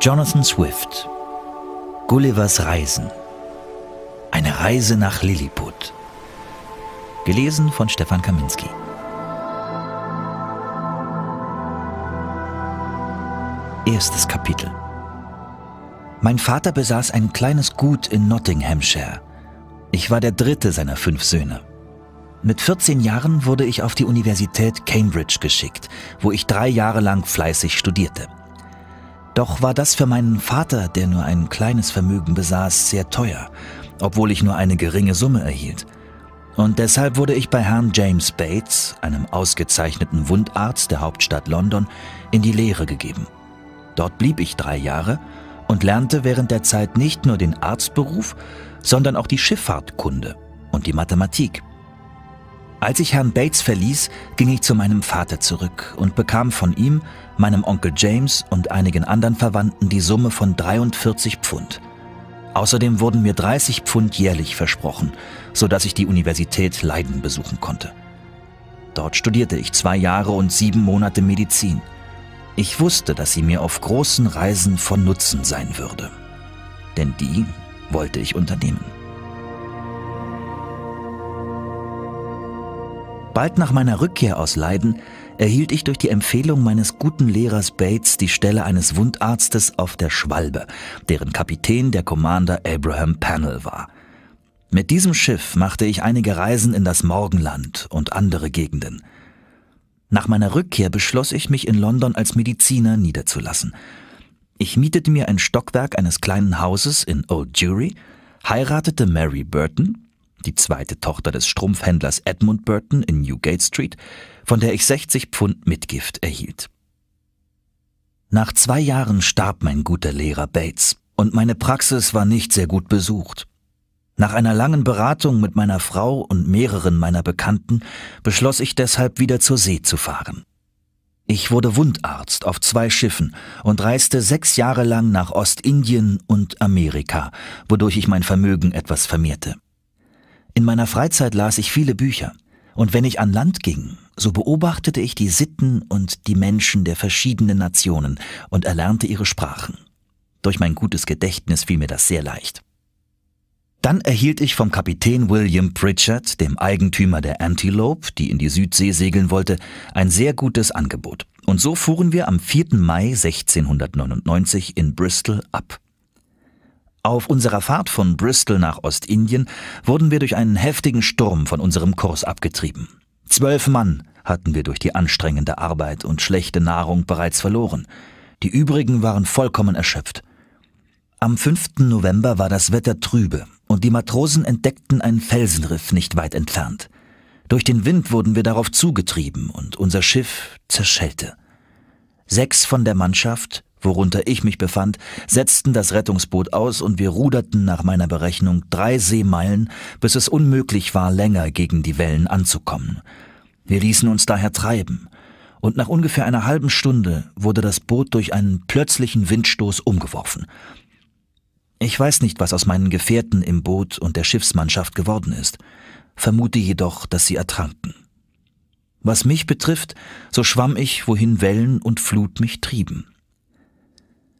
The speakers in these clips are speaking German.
Jonathan Swift. Gullivers Reisen. Eine Reise nach Lilliput. Gelesen von Stefan Kaminski. Erstes Kapitel. Mein Vater besaß ein kleines Gut in Nottinghamshire. Ich war der dritte seiner fünf Söhne. Mit 14 Jahren wurde ich auf die Universität Cambridge geschickt, wo ich drei Jahre lang fleißig studierte. Doch war das für meinen Vater, der nur ein kleines Vermögen besaß, sehr teuer, obwohl ich nur eine geringe Summe erhielt. Und deshalb wurde ich bei Herrn James Bates, einem ausgezeichneten Wundarzt der Hauptstadt London, in die Lehre gegeben. Dort blieb ich drei Jahre und lernte während der Zeit nicht nur den Arztberuf, sondern auch die Schifffahrtkunde und die Mathematik. Als ich Herrn Bates verließ, ging ich zu meinem Vater zurück und bekam von ihm, meinem Onkel James und einigen anderen Verwandten die Summe von 43 Pfund. Außerdem wurden mir 30 Pfund jährlich versprochen, sodass ich die Universität Leiden besuchen konnte. Dort studierte ich zwei Jahre und sieben Monate Medizin. Ich wusste, dass sie mir auf großen Reisen von Nutzen sein würde. Denn die wollte ich unternehmen. Bald nach meiner Rückkehr aus Leiden erhielt ich durch die Empfehlung meines guten Lehrers Bates die Stelle eines Wundarztes auf der Schwalbe, deren Kapitän der Commander Abraham Pannell war. Mit diesem Schiff machte ich einige Reisen in das Morgenland und andere Gegenden. Nach meiner Rückkehr beschloss ich, mich in London als Mediziner niederzulassen. Ich mietete mir ein Stockwerk eines kleinen Hauses in Old Jewry, heiratete Mary Burton, die zweite Tochter des Strumpfhändlers Edmund Burton in Newgate Street, von der ich 60 Pfund Mitgift erhielt. Nach zwei Jahren starb mein guter Lehrer Bates und meine Praxis war nicht sehr gut besucht. Nach einer langen Beratung mit meiner Frau und mehreren meiner Bekannten beschloss ich deshalb wieder zur See zu fahren. Ich wurde Wundarzt auf zwei Schiffen und reiste sechs Jahre lang nach Ostindien und Amerika, wodurch ich mein Vermögen etwas vermehrte. In meiner Freizeit las ich viele Bücher, und wenn ich an Land ging, so beobachtete ich die Sitten und die Menschen der verschiedenen Nationen und erlernte ihre Sprachen. Durch mein gutes Gedächtnis fiel mir das sehr leicht. Dann erhielt ich vom Kapitän William Pritchard, dem Eigentümer der Antelope, die in die Südsee segeln wollte, ein sehr gutes Angebot. Und so fuhren wir am 4. Mai 1699 in Bristol ab. Auf unserer Fahrt von Bristol nach Ostindien wurden wir durch einen heftigen Sturm von unserem Kurs abgetrieben. Zwölf Mann hatten wir durch die anstrengende Arbeit und schlechte Nahrung bereits verloren. Die übrigen waren vollkommen erschöpft. Am 5. November war das Wetter trübe und die Matrosen entdeckten einen Felsenriff nicht weit entfernt. Durch den Wind wurden wir darauf zugetrieben und unser Schiff zerschellte. Sechs von der Mannschaft, worunter ich mich befand, setzten das Rettungsboot aus und wir ruderten nach meiner Berechnung drei Seemeilen, bis es unmöglich war, länger gegen die Wellen anzukommen. Wir ließen uns daher treiben, und nach ungefähr einer halben Stunde wurde das Boot durch einen plötzlichen Windstoß umgeworfen. Ich weiß nicht, was aus meinen Gefährten im Boot und der Schiffsmannschaft geworden ist, vermute jedoch, dass sie ertranken. Was mich betrifft, so schwamm ich, wohin Wellen und Flut mich trieben.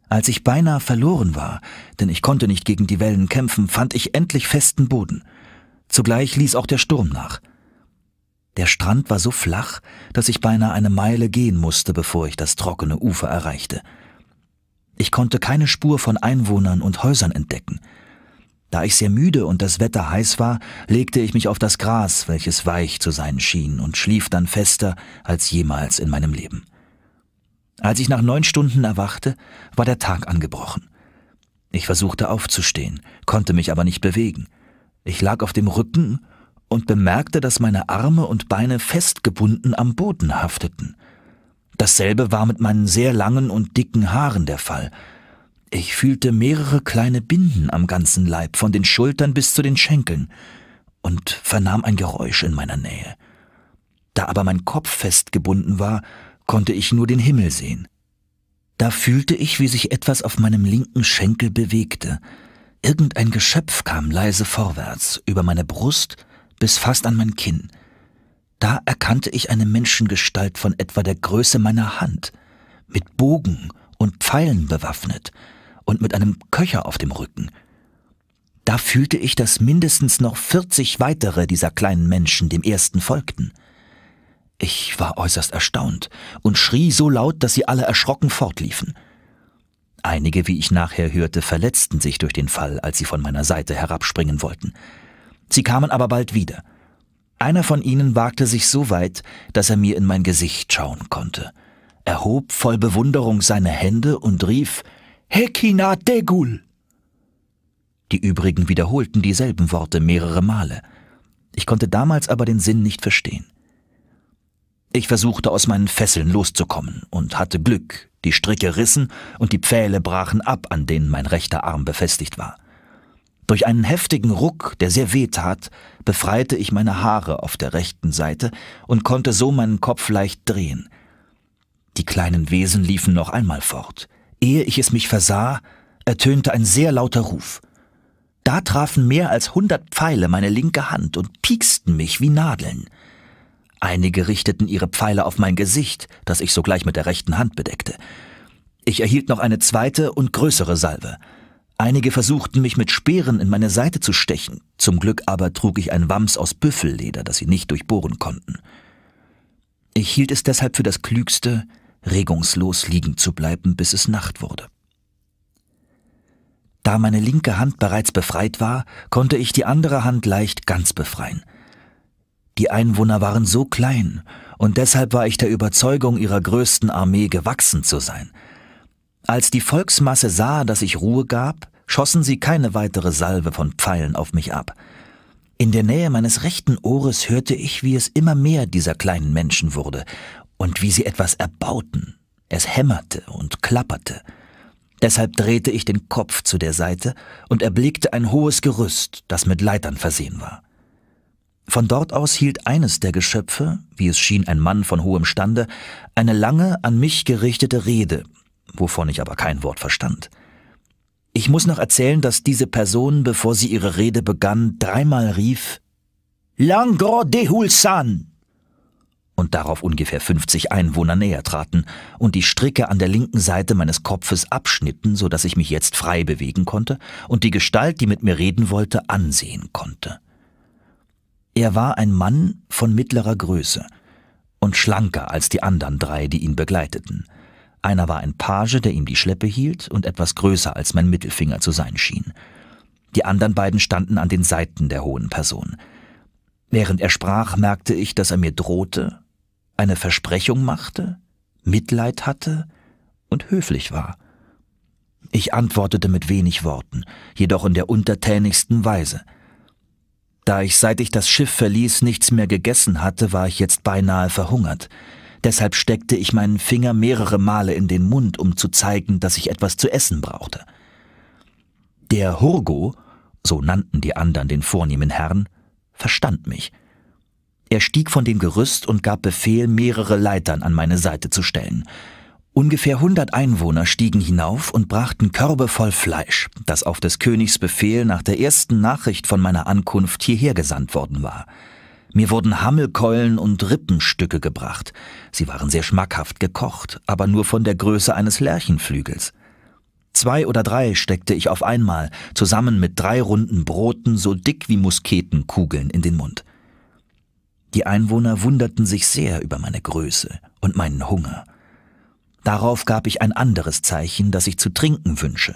Als ich beinahe verloren war, denn ich konnte nicht gegen die Wellen kämpfen, fand ich endlich festen Boden. Zugleich ließ auch der Sturm nach. Der Strand war so flach, dass ich beinahe eine Meile gehen musste, bevor ich das trockene Ufer erreichte. Ich konnte keine Spur von Einwohnern und Häusern entdecken. Da ich sehr müde und das Wetter heiß war, legte ich mich auf das Gras, welches weich zu sein schien, und schlief dann fester als jemals in meinem Leben. Als ich nach neun Stunden erwachte, war der Tag angebrochen. Ich versuchte aufzustehen, konnte mich aber nicht bewegen. Ich lag auf dem Rücken und bemerkte, dass meine Arme und Beine festgebunden am Boden hafteten. Dasselbe war mit meinen sehr langen und dicken Haaren der Fall. Ich fühlte mehrere kleine Binden am ganzen Leib, von den Schultern bis zu den Schenkeln, und vernahm ein Geräusch in meiner Nähe. Da aber mein Kopf festgebunden war, konnte ich nur den Himmel sehen. Da fühlte ich, wie sich etwas auf meinem linken Schenkel bewegte. Irgendein Geschöpf kam leise vorwärts, über meine Brust bis fast an mein Kinn. Da erkannte ich eine Menschengestalt von etwa der Größe meiner Hand, mit Bogen und Pfeilen bewaffnet und mit einem Köcher auf dem Rücken. Da fühlte ich, dass mindestens noch 40 weitere dieser kleinen Menschen dem ersten folgten. Ich war äußerst erstaunt und schrie so laut, dass sie alle erschrocken fortliefen. Einige, wie ich nachher hörte, verletzten sich durch den Fall, als sie von meiner Seite herabspringen wollten. Sie kamen aber bald wieder. Einer von ihnen wagte sich so weit, dass er mir in mein Gesicht schauen konnte, erhob voll Bewunderung seine Hände und rief Hekina Degul. Die übrigen wiederholten dieselben Worte mehrere Male. Ich konnte damals aber den Sinn nicht verstehen. Ich versuchte aus meinen Fesseln loszukommen und hatte Glück. Die Stricke rissen und die Pfähle brachen ab, an denen mein rechter Arm befestigt war. Durch einen heftigen Ruck, der sehr weh tat, befreite ich meine Haare auf der rechten Seite und konnte so meinen Kopf leicht drehen. Die kleinen Wesen liefen noch einmal fort. Ehe ich es mich versah, ertönte ein sehr lauter Ruf. Da trafen mehr als hundert Pfeile meine linke Hand und pieksten mich wie Nadeln. Einige richteten ihre Pfeile auf mein Gesicht, das ich sogleich mit der rechten Hand bedeckte. Ich erhielt noch eine zweite und größere Salve. Einige versuchten, mich mit Speeren in meine Seite zu stechen. Zum Glück aber trug ich ein Wams aus Büffelleder, das sie nicht durchbohren konnten. Ich hielt es deshalb für das Klügste, regungslos liegen zu bleiben, bis es Nacht wurde. Da meine linke Hand bereits befreit war, konnte ich die andere Hand leicht ganz befreien. Die Einwohner waren so klein, und deshalb war ich der Überzeugung, ihrer größten Armee gewachsen zu sein. Als die Volksmasse sah, dass ich Ruhe gab, schossen sie keine weitere Salve von Pfeilen auf mich ab. In der Nähe meines rechten Ohres hörte ich, wie es immer mehr dieser kleinen Menschen wurde und wie sie etwas erbauten. Es hämmerte und klapperte. Deshalb drehte ich den Kopf zu der Seite und erblickte ein hohes Gerüst, das mit Leitern versehen war. Von dort aus hielt eines der Geschöpfe, wie es schien ein Mann von hohem Stande, eine lange an mich gerichtete Rede, wovon ich aber kein Wort verstand. Ich muss noch erzählen, dass diese Person, bevor sie ihre Rede begann, dreimal rief Langro Hulsan. und darauf ungefähr 50 Einwohner näher traten und die Stricke an der linken Seite meines Kopfes abschnitten, so dass ich mich jetzt frei bewegen konnte und die Gestalt, die mit mir reden wollte, ansehen konnte. Er war ein Mann von mittlerer Größe und schlanker als die anderen drei, die ihn begleiteten. Einer war ein Page, der ihm die Schleppe hielt und etwas größer als mein Mittelfinger zu sein schien. Die anderen beiden standen an den Seiten der hohen Person. Während er sprach, merkte ich, dass er mir drohte, eine Versprechung machte, Mitleid hatte und höflich war. Ich antwortete mit wenig Worten, jedoch in der untertänigsten Weise – da ich seit ich das Schiff verließ nichts mehr gegessen hatte, war ich jetzt beinahe verhungert. Deshalb steckte ich meinen Finger mehrere Male in den Mund, um zu zeigen, dass ich etwas zu essen brauchte. Der Hurgo, so nannten die anderen den vornehmen Herrn, verstand mich. Er stieg von dem Gerüst und gab Befehl, mehrere Leitern an meine Seite zu stellen. Ungefähr 100 Einwohner stiegen hinauf und brachten Körbe voll Fleisch, das auf des Königs Befehl nach der ersten Nachricht von meiner Ankunft hierher gesandt worden war. Mir wurden Hammelkeulen und Rippenstücke gebracht. Sie waren sehr schmackhaft gekocht, aber nur von der Größe eines Lerchenflügels. Zwei oder drei steckte ich auf einmal, zusammen mit drei runden Broten, so dick wie Musketenkugeln, in den Mund. Die Einwohner wunderten sich sehr über meine Größe und meinen Hunger – Darauf gab ich ein anderes Zeichen, das ich zu trinken wünsche.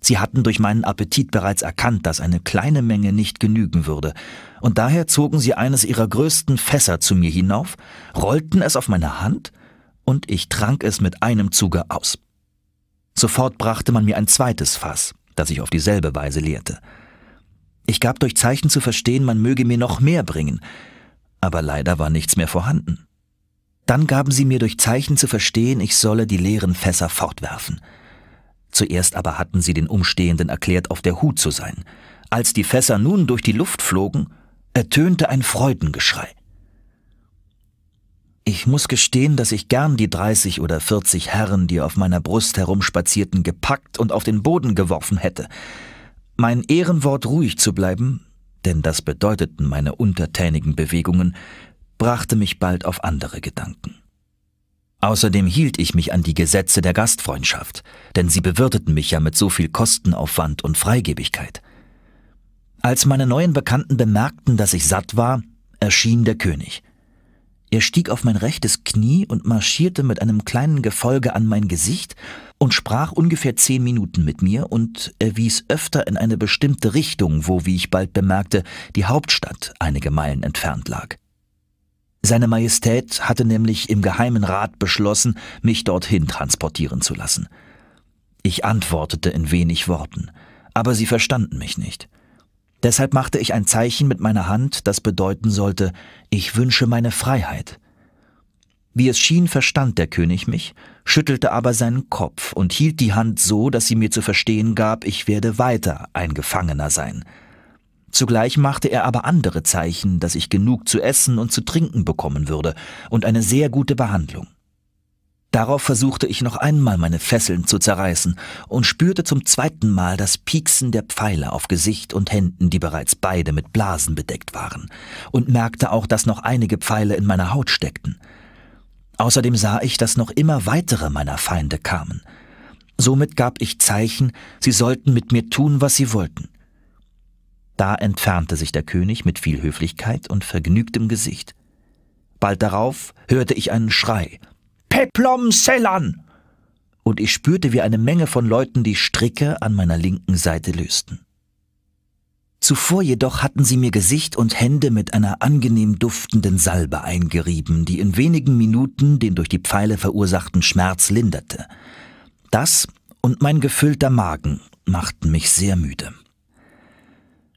Sie hatten durch meinen Appetit bereits erkannt, dass eine kleine Menge nicht genügen würde, und daher zogen sie eines ihrer größten Fässer zu mir hinauf, rollten es auf meine Hand, und ich trank es mit einem Zuge aus. Sofort brachte man mir ein zweites Fass, das ich auf dieselbe Weise leerte. Ich gab durch Zeichen zu verstehen, man möge mir noch mehr bringen, aber leider war nichts mehr vorhanden. Dann gaben sie mir durch Zeichen zu verstehen, ich solle die leeren Fässer fortwerfen. Zuerst aber hatten sie den Umstehenden erklärt, auf der Hut zu sein. Als die Fässer nun durch die Luft flogen, ertönte ein Freudengeschrei. Ich muss gestehen, dass ich gern die dreißig oder vierzig Herren, die auf meiner Brust herumspazierten, gepackt und auf den Boden geworfen hätte. Mein Ehrenwort ruhig zu bleiben, denn das bedeuteten meine untertänigen Bewegungen, brachte mich bald auf andere Gedanken. Außerdem hielt ich mich an die Gesetze der Gastfreundschaft, denn sie bewirteten mich ja mit so viel Kostenaufwand und Freigebigkeit. Als meine neuen Bekannten bemerkten, dass ich satt war, erschien der König. Er stieg auf mein rechtes Knie und marschierte mit einem kleinen Gefolge an mein Gesicht und sprach ungefähr zehn Minuten mit mir und erwies öfter in eine bestimmte Richtung, wo, wie ich bald bemerkte, die Hauptstadt einige Meilen entfernt lag. Seine Majestät hatte nämlich im Geheimen Rat beschlossen, mich dorthin transportieren zu lassen. Ich antwortete in wenig Worten, aber sie verstanden mich nicht. Deshalb machte ich ein Zeichen mit meiner Hand, das bedeuten sollte, ich wünsche meine Freiheit. Wie es schien, verstand der König mich, schüttelte aber seinen Kopf und hielt die Hand so, dass sie mir zu verstehen gab, ich werde weiter ein Gefangener sein. Zugleich machte er aber andere Zeichen, dass ich genug zu essen und zu trinken bekommen würde und eine sehr gute Behandlung. Darauf versuchte ich noch einmal meine Fesseln zu zerreißen und spürte zum zweiten Mal das Pieksen der Pfeile auf Gesicht und Händen, die bereits beide mit Blasen bedeckt waren, und merkte auch, dass noch einige Pfeile in meiner Haut steckten. Außerdem sah ich, dass noch immer weitere meiner Feinde kamen. Somit gab ich Zeichen, sie sollten mit mir tun, was sie wollten. Da entfernte sich der König mit viel Höflichkeit und vergnügtem Gesicht. Bald darauf hörte ich einen Schrei. Peplom Selan! Und ich spürte, wie eine Menge von Leuten die Stricke an meiner linken Seite lösten. Zuvor jedoch hatten sie mir Gesicht und Hände mit einer angenehm duftenden Salbe eingerieben, die in wenigen Minuten den durch die Pfeile verursachten Schmerz linderte. Das und mein gefüllter Magen machten mich sehr müde.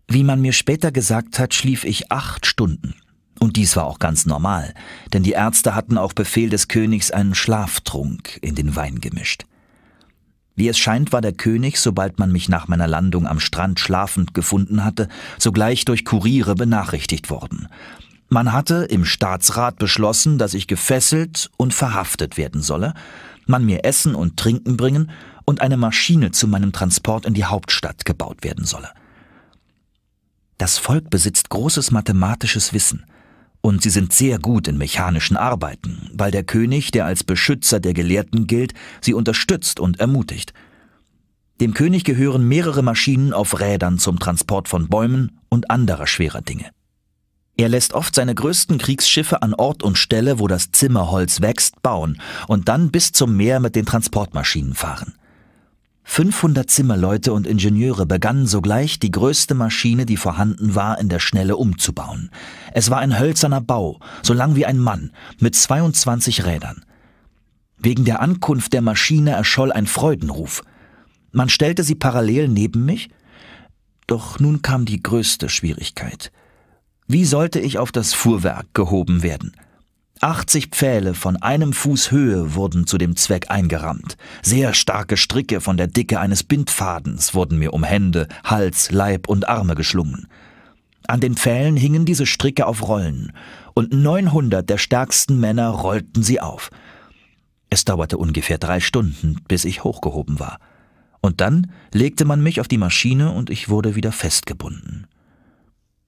Wie man mir später gesagt hat, schlief ich acht Stunden. Und dies war auch ganz normal, denn die Ärzte hatten auf Befehl des Königs einen Schlaftrunk in den Wein gemischt. Wie es scheint, war der König, sobald man mich nach meiner Landung am Strand schlafend gefunden hatte, sogleich durch Kuriere benachrichtigt worden. Man hatte im Staatsrat beschlossen, dass ich gefesselt und verhaftet werden solle, man mir Essen und Trinken bringen und eine Maschine zu meinem Transport in die Hauptstadt gebaut werden solle. Das Volk besitzt großes mathematisches Wissen, und sie sind sehr gut in mechanischen Arbeiten, weil der König, der als Beschützer der Gelehrten gilt, sie unterstützt und ermutigt. Dem König gehören mehrere Maschinen auf Rädern zum Transport von Bäumen und anderer schwerer Dinge. Er lässt oft seine größten Kriegsschiffe an Ort und Stelle, wo das Zimmerholz wächst, bauen und dann bis zum Meer mit den Transportmaschinen fahren. 500 Zimmerleute und Ingenieure begannen sogleich, die größte Maschine, die vorhanden war, in der Schnelle umzubauen. Es war ein hölzerner Bau, so lang wie ein Mann, mit 22 Rädern. Wegen der Ankunft der Maschine erscholl ein Freudenruf. Man stellte sie parallel neben mich, doch nun kam die größte Schwierigkeit. Wie sollte ich auf das Fuhrwerk gehoben werden? 80 Pfähle von einem Fuß Höhe wurden zu dem Zweck eingerammt. Sehr starke Stricke von der Dicke eines Bindfadens wurden mir um Hände, Hals, Leib und Arme geschlungen. An den Pfählen hingen diese Stricke auf Rollen, und 900 der stärksten Männer rollten sie auf. Es dauerte ungefähr drei Stunden, bis ich hochgehoben war. Und dann legte man mich auf die Maschine und ich wurde wieder festgebunden.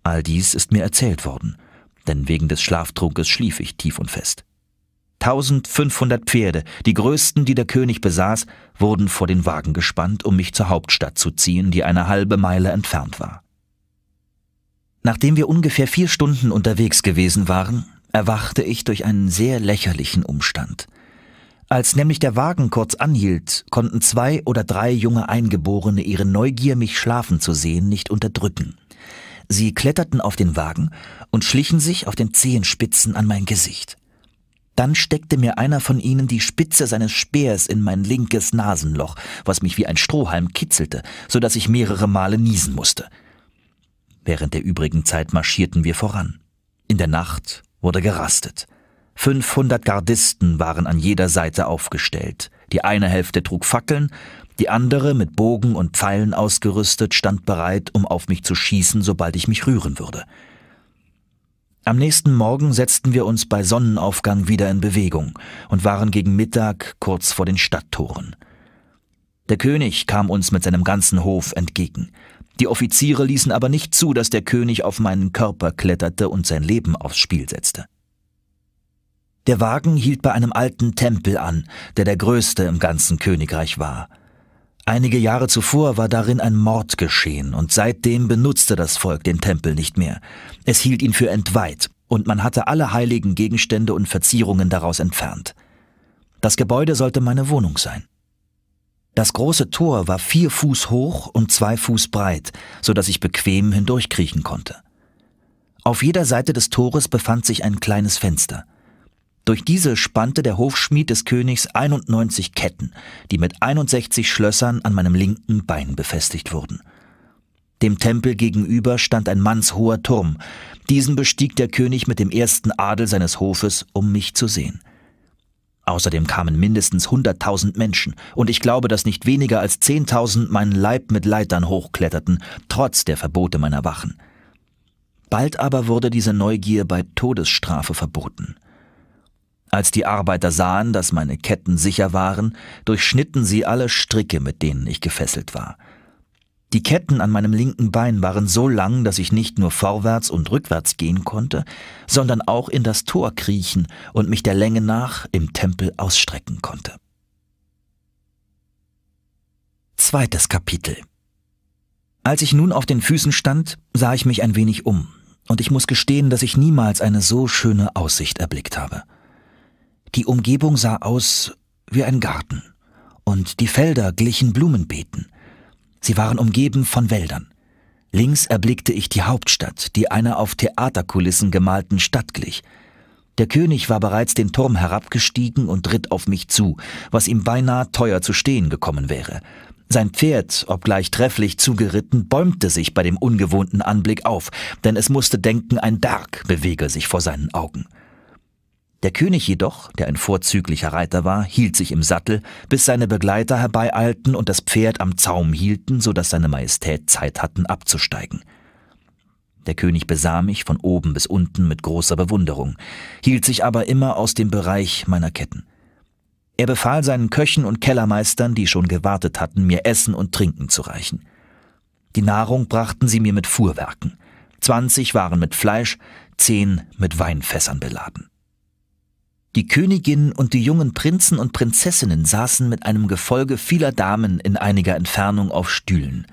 All dies ist mir erzählt worden – denn wegen des Schlaftrunkes schlief ich tief und fest. 1500 Pferde, die größten, die der König besaß, wurden vor den Wagen gespannt, um mich zur Hauptstadt zu ziehen, die eine halbe Meile entfernt war. Nachdem wir ungefähr vier Stunden unterwegs gewesen waren, erwachte ich durch einen sehr lächerlichen Umstand. Als nämlich der Wagen kurz anhielt, konnten zwei oder drei junge Eingeborene ihre Neugier, mich schlafen zu sehen, nicht unterdrücken. Sie kletterten auf den Wagen und schlichen sich auf den Zehenspitzen an mein Gesicht. Dann steckte mir einer von ihnen die Spitze seines Speers in mein linkes Nasenloch, was mich wie ein Strohhalm kitzelte, so dass ich mehrere Male niesen musste. Während der übrigen Zeit marschierten wir voran. In der Nacht wurde gerastet. 500 Gardisten waren an jeder Seite aufgestellt. Die eine Hälfte trug Fackeln, die andere, mit Bogen und Pfeilen ausgerüstet, stand bereit, um auf mich zu schießen, sobald ich mich rühren würde. Am nächsten Morgen setzten wir uns bei Sonnenaufgang wieder in Bewegung und waren gegen Mittag kurz vor den Stadttoren. Der König kam uns mit seinem ganzen Hof entgegen. Die Offiziere ließen aber nicht zu, dass der König auf meinen Körper kletterte und sein Leben aufs Spiel setzte. Der Wagen hielt bei einem alten Tempel an, der der größte im ganzen Königreich war – Einige Jahre zuvor war darin ein Mord geschehen und seitdem benutzte das Volk den Tempel nicht mehr. Es hielt ihn für entweiht und man hatte alle heiligen Gegenstände und Verzierungen daraus entfernt. Das Gebäude sollte meine Wohnung sein. Das große Tor war vier Fuß hoch und zwei Fuß breit, so dass ich bequem hindurchkriechen konnte. Auf jeder Seite des Tores befand sich ein kleines Fenster – durch diese spannte der Hofschmied des Königs 91 Ketten, die mit 61 Schlössern an meinem linken Bein befestigt wurden. Dem Tempel gegenüber stand ein mannshoher Turm. Diesen bestieg der König mit dem ersten Adel seines Hofes, um mich zu sehen. Außerdem kamen mindestens 100.000 Menschen, und ich glaube, dass nicht weniger als 10.000 meinen Leib mit Leitern hochkletterten, trotz der Verbote meiner Wachen. Bald aber wurde diese Neugier bei Todesstrafe verboten. Als die Arbeiter sahen, dass meine Ketten sicher waren, durchschnitten sie alle Stricke, mit denen ich gefesselt war. Die Ketten an meinem linken Bein waren so lang, dass ich nicht nur vorwärts und rückwärts gehen konnte, sondern auch in das Tor kriechen und mich der Länge nach im Tempel ausstrecken konnte. Zweites Kapitel Als ich nun auf den Füßen stand, sah ich mich ein wenig um, und ich muss gestehen, dass ich niemals eine so schöne Aussicht erblickt habe. Die Umgebung sah aus wie ein Garten, und die Felder glichen Blumenbeeten. Sie waren umgeben von Wäldern. Links erblickte ich die Hauptstadt, die einer auf Theaterkulissen gemalten Stadt glich. Der König war bereits den Turm herabgestiegen und ritt auf mich zu, was ihm beinahe teuer zu stehen gekommen wäre. Sein Pferd, obgleich trefflich zugeritten, bäumte sich bei dem ungewohnten Anblick auf, denn es musste denken, ein Berg bewege sich vor seinen Augen. Der König jedoch, der ein vorzüglicher Reiter war, hielt sich im Sattel, bis seine Begleiter herbeieilten und das Pferd am Zaum hielten, so dass seine Majestät Zeit hatten, abzusteigen. Der König besah mich von oben bis unten mit großer Bewunderung, hielt sich aber immer aus dem Bereich meiner Ketten. Er befahl seinen Köchen und Kellermeistern, die schon gewartet hatten, mir Essen und Trinken zu reichen. Die Nahrung brachten sie mir mit Fuhrwerken. Zwanzig waren mit Fleisch, zehn mit Weinfässern beladen. Die Königin und die jungen Prinzen und Prinzessinnen saßen mit einem Gefolge vieler Damen in einiger Entfernung auf Stühlen.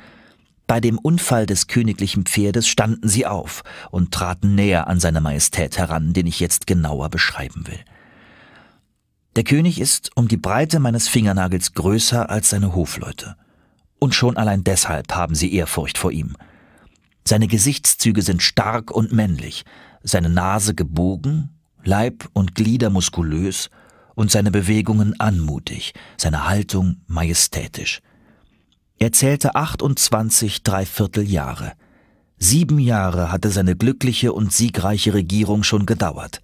Bei dem Unfall des königlichen Pferdes standen sie auf und traten näher an seine Majestät heran, den ich jetzt genauer beschreiben will. Der König ist um die Breite meines Fingernagels größer als seine Hofleute. Und schon allein deshalb haben sie Ehrfurcht vor ihm. Seine Gesichtszüge sind stark und männlich, seine Nase gebogen, Leib und Glieder muskulös und seine Bewegungen anmutig, seine Haltung majestätisch. Er zählte 28 Dreivierteljahre. Sieben Jahre hatte seine glückliche und siegreiche Regierung schon gedauert.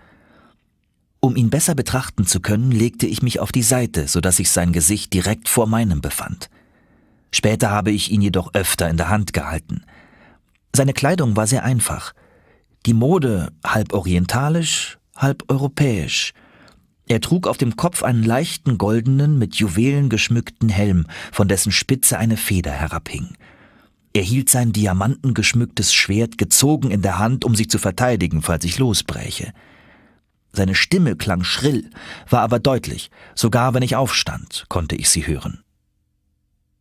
Um ihn besser betrachten zu können, legte ich mich auf die Seite, so dass sich sein Gesicht direkt vor meinem befand. Später habe ich ihn jedoch öfter in der Hand gehalten. Seine Kleidung war sehr einfach. Die Mode halb orientalisch, halb europäisch. Er trug auf dem Kopf einen leichten goldenen, mit Juwelen geschmückten Helm, von dessen Spitze eine Feder herabhing. Er hielt sein diamantengeschmücktes Schwert gezogen in der Hand, um sich zu verteidigen, falls ich losbräche. Seine Stimme klang schrill, war aber deutlich, sogar wenn ich aufstand, konnte ich sie hören.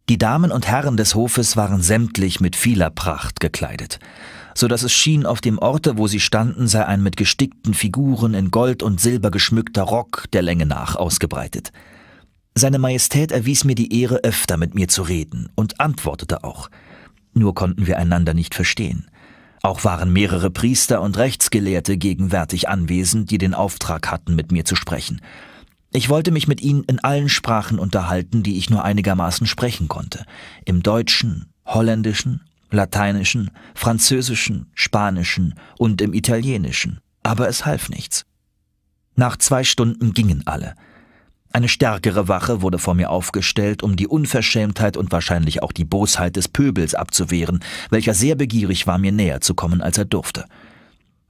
Die Damen und Herren des Hofes waren sämtlich mit vieler Pracht gekleidet so dass es schien, auf dem Orte, wo sie standen, sei ein mit gestickten Figuren in Gold und Silber geschmückter Rock der Länge nach ausgebreitet. Seine Majestät erwies mir die Ehre, öfter mit mir zu reden und antwortete auch. Nur konnten wir einander nicht verstehen. Auch waren mehrere Priester und Rechtsgelehrte gegenwärtig anwesend, die den Auftrag hatten, mit mir zu sprechen. Ich wollte mich mit ihnen in allen Sprachen unterhalten, die ich nur einigermaßen sprechen konnte, im Deutschen, Holländischen lateinischen, französischen, spanischen und im italienischen, aber es half nichts. Nach zwei Stunden gingen alle. Eine stärkere Wache wurde vor mir aufgestellt, um die Unverschämtheit und wahrscheinlich auch die Bosheit des Pöbels abzuwehren, welcher sehr begierig war, mir näher zu kommen, als er durfte.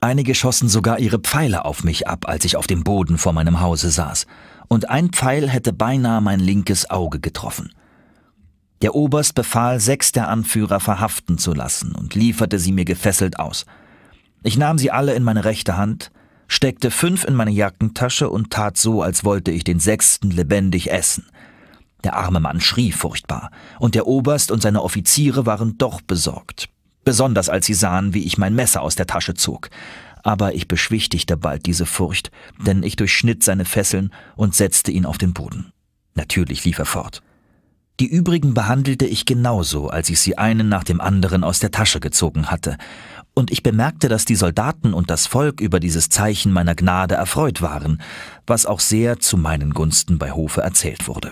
Einige schossen sogar ihre Pfeile auf mich ab, als ich auf dem Boden vor meinem Hause saß, und ein Pfeil hätte beinahe mein linkes Auge getroffen. Der Oberst befahl, sechs der Anführer verhaften zu lassen und lieferte sie mir gefesselt aus. Ich nahm sie alle in meine rechte Hand, steckte fünf in meine Jackentasche und tat so, als wollte ich den sechsten lebendig essen. Der arme Mann schrie furchtbar, und der Oberst und seine Offiziere waren doch besorgt, besonders als sie sahen, wie ich mein Messer aus der Tasche zog. Aber ich beschwichtigte bald diese Furcht, denn ich durchschnitt seine Fesseln und setzte ihn auf den Boden. Natürlich lief er fort. Die übrigen behandelte ich genauso, als ich sie einen nach dem anderen aus der Tasche gezogen hatte, und ich bemerkte, dass die Soldaten und das Volk über dieses Zeichen meiner Gnade erfreut waren, was auch sehr zu meinen Gunsten bei Hofe erzählt wurde.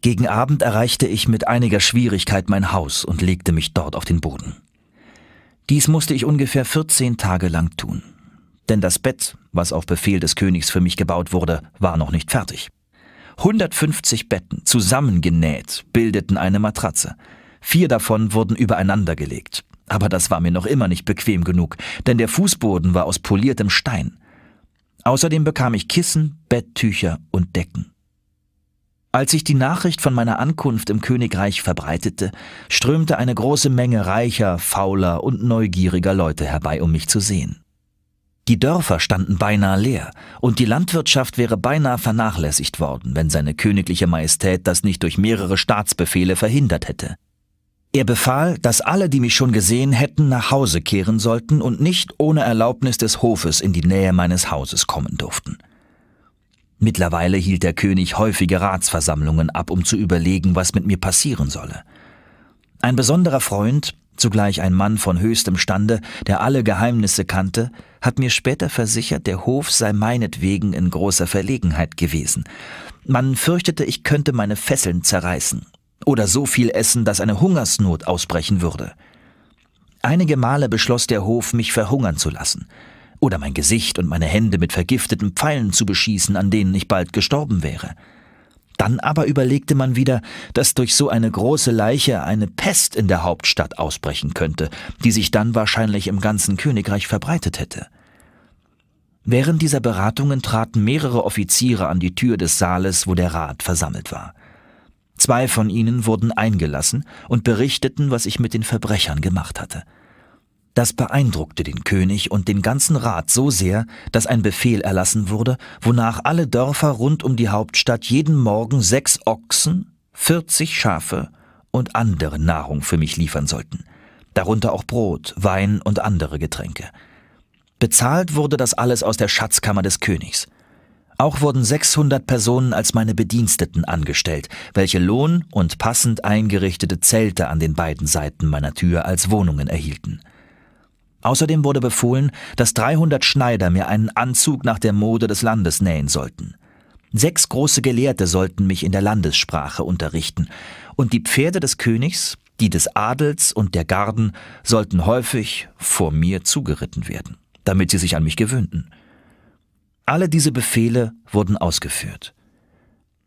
Gegen Abend erreichte ich mit einiger Schwierigkeit mein Haus und legte mich dort auf den Boden. Dies musste ich ungefähr 14 Tage lang tun, denn das Bett, was auf Befehl des Königs für mich gebaut wurde, war noch nicht fertig. 150 Betten, zusammengenäht, bildeten eine Matratze. Vier davon wurden übereinander gelegt. Aber das war mir noch immer nicht bequem genug, denn der Fußboden war aus poliertem Stein. Außerdem bekam ich Kissen, Betttücher und Decken. Als ich die Nachricht von meiner Ankunft im Königreich verbreitete, strömte eine große Menge reicher, fauler und neugieriger Leute herbei, um mich zu sehen. Die Dörfer standen beinahe leer, und die Landwirtschaft wäre beinahe vernachlässigt worden, wenn seine königliche Majestät das nicht durch mehrere Staatsbefehle verhindert hätte. Er befahl, dass alle, die mich schon gesehen hätten, nach Hause kehren sollten und nicht ohne Erlaubnis des Hofes in die Nähe meines Hauses kommen durften. Mittlerweile hielt der König häufige Ratsversammlungen ab, um zu überlegen, was mit mir passieren solle. Ein besonderer Freund, zugleich ein Mann von höchstem Stande, der alle Geheimnisse kannte, hat mir später versichert, der Hof sei meinetwegen in großer Verlegenheit gewesen. Man fürchtete, ich könnte meine Fesseln zerreißen oder so viel essen, dass eine Hungersnot ausbrechen würde. Einige Male beschloss der Hof, mich verhungern zu lassen oder mein Gesicht und meine Hände mit vergifteten Pfeilen zu beschießen, an denen ich bald gestorben wäre. Dann aber überlegte man wieder, dass durch so eine große Leiche eine Pest in der Hauptstadt ausbrechen könnte, die sich dann wahrscheinlich im ganzen Königreich verbreitet hätte. Während dieser Beratungen traten mehrere Offiziere an die Tür des Saales, wo der Rat versammelt war. Zwei von ihnen wurden eingelassen und berichteten, was ich mit den Verbrechern gemacht hatte. Das beeindruckte den König und den ganzen Rat so sehr, dass ein Befehl erlassen wurde, wonach alle Dörfer rund um die Hauptstadt jeden Morgen sechs Ochsen, vierzig Schafe und andere Nahrung für mich liefern sollten, darunter auch Brot, Wein und andere Getränke. Bezahlt wurde das alles aus der Schatzkammer des Königs. Auch wurden 600 Personen als meine Bediensteten angestellt, welche Lohn und passend eingerichtete Zelte an den beiden Seiten meiner Tür als Wohnungen erhielten. Außerdem wurde befohlen, dass 300 Schneider mir einen Anzug nach der Mode des Landes nähen sollten. Sechs große Gelehrte sollten mich in der Landessprache unterrichten, und die Pferde des Königs, die des Adels und der Garden sollten häufig vor mir zugeritten werden, damit sie sich an mich gewöhnten. Alle diese Befehle wurden ausgeführt.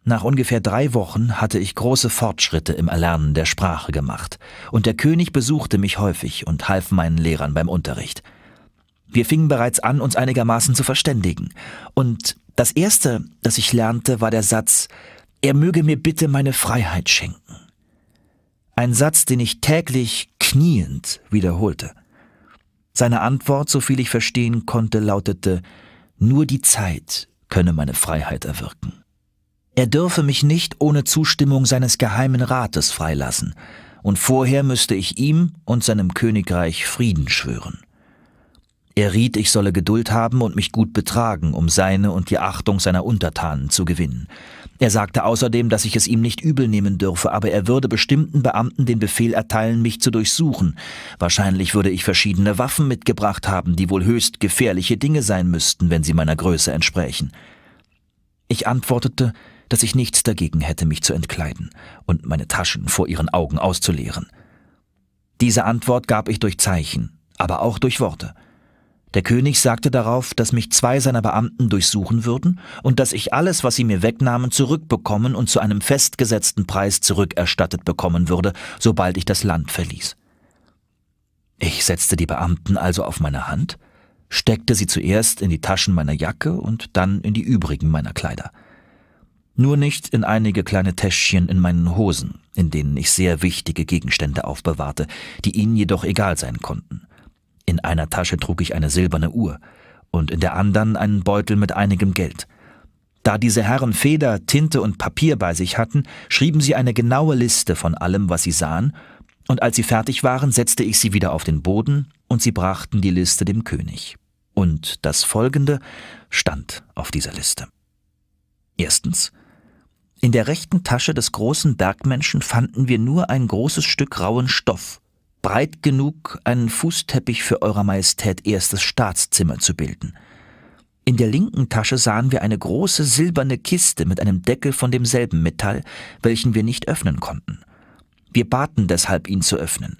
Nach ungefähr drei Wochen hatte ich große Fortschritte im Erlernen der Sprache gemacht, und der König besuchte mich häufig und half meinen Lehrern beim Unterricht. Wir fingen bereits an, uns einigermaßen zu verständigen, und das Erste, das ich lernte, war der Satz Er möge mir bitte meine Freiheit schenken. Ein Satz, den ich täglich kniend wiederholte. Seine Antwort, soviel ich verstehen konnte, lautete Nur die Zeit könne meine Freiheit erwirken. Er dürfe mich nicht ohne Zustimmung seines geheimen Rates freilassen, und vorher müsste ich ihm und seinem Königreich Frieden schwören. Er riet, ich solle Geduld haben und mich gut betragen, um seine und die Achtung seiner Untertanen zu gewinnen. Er sagte außerdem, dass ich es ihm nicht übel nehmen dürfe, aber er würde bestimmten Beamten den Befehl erteilen, mich zu durchsuchen. Wahrscheinlich würde ich verschiedene Waffen mitgebracht haben, die wohl höchst gefährliche Dinge sein müssten, wenn sie meiner Größe entsprächen. Ich antwortete, dass ich nichts dagegen hätte, mich zu entkleiden und meine Taschen vor ihren Augen auszuleeren. Diese Antwort gab ich durch Zeichen, aber auch durch Worte. Der König sagte darauf, dass mich zwei seiner Beamten durchsuchen würden und dass ich alles, was sie mir wegnahmen, zurückbekommen und zu einem festgesetzten Preis zurückerstattet bekommen würde, sobald ich das Land verließ. Ich setzte die Beamten also auf meine Hand, steckte sie zuerst in die Taschen meiner Jacke und dann in die übrigen meiner Kleider. Nur nicht in einige kleine Täschchen in meinen Hosen, in denen ich sehr wichtige Gegenstände aufbewahrte, die ihnen jedoch egal sein konnten. In einer Tasche trug ich eine silberne Uhr und in der anderen einen Beutel mit einigem Geld. Da diese Herren Feder, Tinte und Papier bei sich hatten, schrieben sie eine genaue Liste von allem, was sie sahen, und als sie fertig waren, setzte ich sie wieder auf den Boden und sie brachten die Liste dem König. Und das folgende stand auf dieser Liste. Erstens, in der rechten Tasche des großen Bergmenschen fanden wir nur ein großes Stück rauen Stoff, breit genug, einen Fußteppich für Eurer Majestät erstes Staatszimmer zu bilden. In der linken Tasche sahen wir eine große silberne Kiste mit einem Deckel von demselben Metall, welchen wir nicht öffnen konnten. Wir baten deshalb, ihn zu öffnen.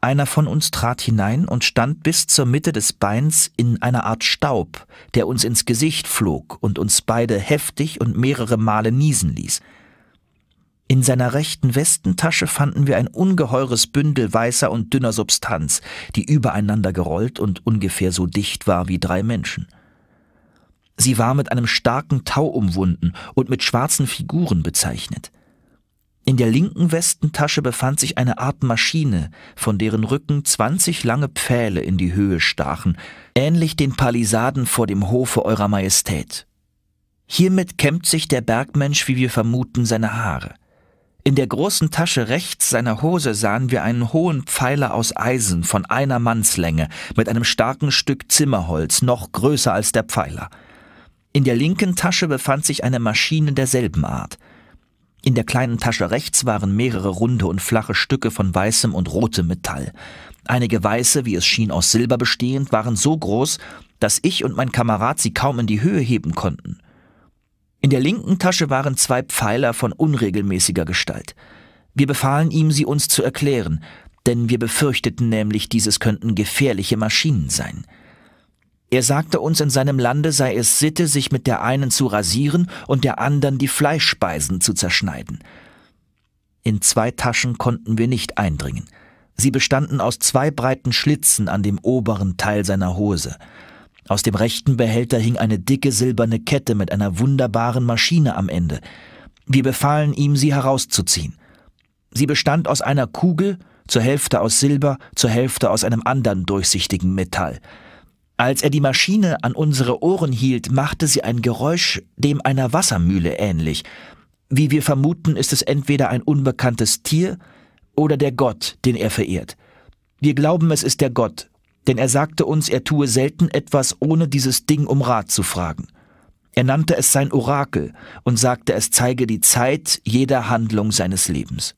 Einer von uns trat hinein und stand bis zur Mitte des Beins in einer Art Staub, der uns ins Gesicht flog und uns beide heftig und mehrere Male niesen ließ. In seiner rechten Westentasche fanden wir ein ungeheures Bündel weißer und dünner Substanz, die übereinander gerollt und ungefähr so dicht war wie drei Menschen. Sie war mit einem starken Tau umwunden und mit schwarzen Figuren bezeichnet. In der linken Westentasche befand sich eine Art Maschine, von deren Rücken zwanzig lange Pfähle in die Höhe stachen, ähnlich den Palisaden vor dem Hofe Eurer Majestät. Hiermit kämmt sich der Bergmensch, wie wir vermuten, seine Haare. In der großen Tasche rechts seiner Hose sahen wir einen hohen Pfeiler aus Eisen von einer Mannslänge mit einem starken Stück Zimmerholz, noch größer als der Pfeiler. In der linken Tasche befand sich eine Maschine derselben Art. In der kleinen Tasche rechts waren mehrere runde und flache Stücke von weißem und rotem Metall. Einige weiße, wie es schien, aus Silber bestehend, waren so groß, dass ich und mein Kamerad sie kaum in die Höhe heben konnten. In der linken Tasche waren zwei Pfeiler von unregelmäßiger Gestalt. Wir befahlen ihm, sie uns zu erklären, denn wir befürchteten nämlich, dieses könnten gefährliche Maschinen sein. Er sagte uns, in seinem Lande sei es Sitte, sich mit der einen zu rasieren und der anderen die Fleischspeisen zu zerschneiden. In zwei Taschen konnten wir nicht eindringen. Sie bestanden aus zwei breiten Schlitzen an dem oberen Teil seiner Hose. Aus dem rechten Behälter hing eine dicke silberne Kette mit einer wunderbaren Maschine am Ende. Wir befahlen ihm, sie herauszuziehen. Sie bestand aus einer Kugel, zur Hälfte aus Silber, zur Hälfte aus einem anderen durchsichtigen Metall. Als er die Maschine an unsere Ohren hielt, machte sie ein Geräusch dem einer Wassermühle ähnlich. Wie wir vermuten, ist es entweder ein unbekanntes Tier oder der Gott, den er verehrt. Wir glauben, es ist der Gott, denn er sagte uns, er tue selten etwas, ohne dieses Ding um Rat zu fragen. Er nannte es sein Orakel und sagte, es zeige die Zeit jeder Handlung seines Lebens.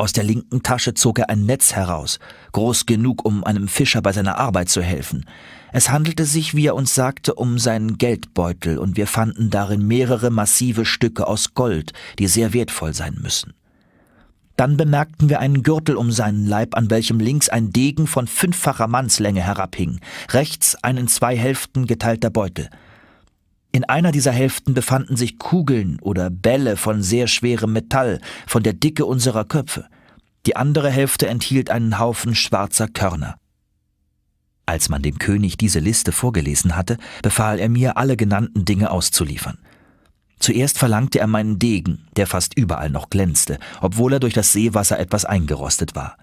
Aus der linken Tasche zog er ein Netz heraus, groß genug, um einem Fischer bei seiner Arbeit zu helfen. Es handelte sich, wie er uns sagte, um seinen Geldbeutel, und wir fanden darin mehrere massive Stücke aus Gold, die sehr wertvoll sein müssen. Dann bemerkten wir einen Gürtel um seinen Leib, an welchem links ein Degen von fünffacher Mannslänge herabhing, rechts einen zwei Hälften geteilter Beutel – in einer dieser Hälften befanden sich Kugeln oder Bälle von sehr schwerem Metall, von der Dicke unserer Köpfe. Die andere Hälfte enthielt einen Haufen schwarzer Körner. Als man dem König diese Liste vorgelesen hatte, befahl er mir, alle genannten Dinge auszuliefern. Zuerst verlangte er meinen Degen, der fast überall noch glänzte, obwohl er durch das Seewasser etwas eingerostet war.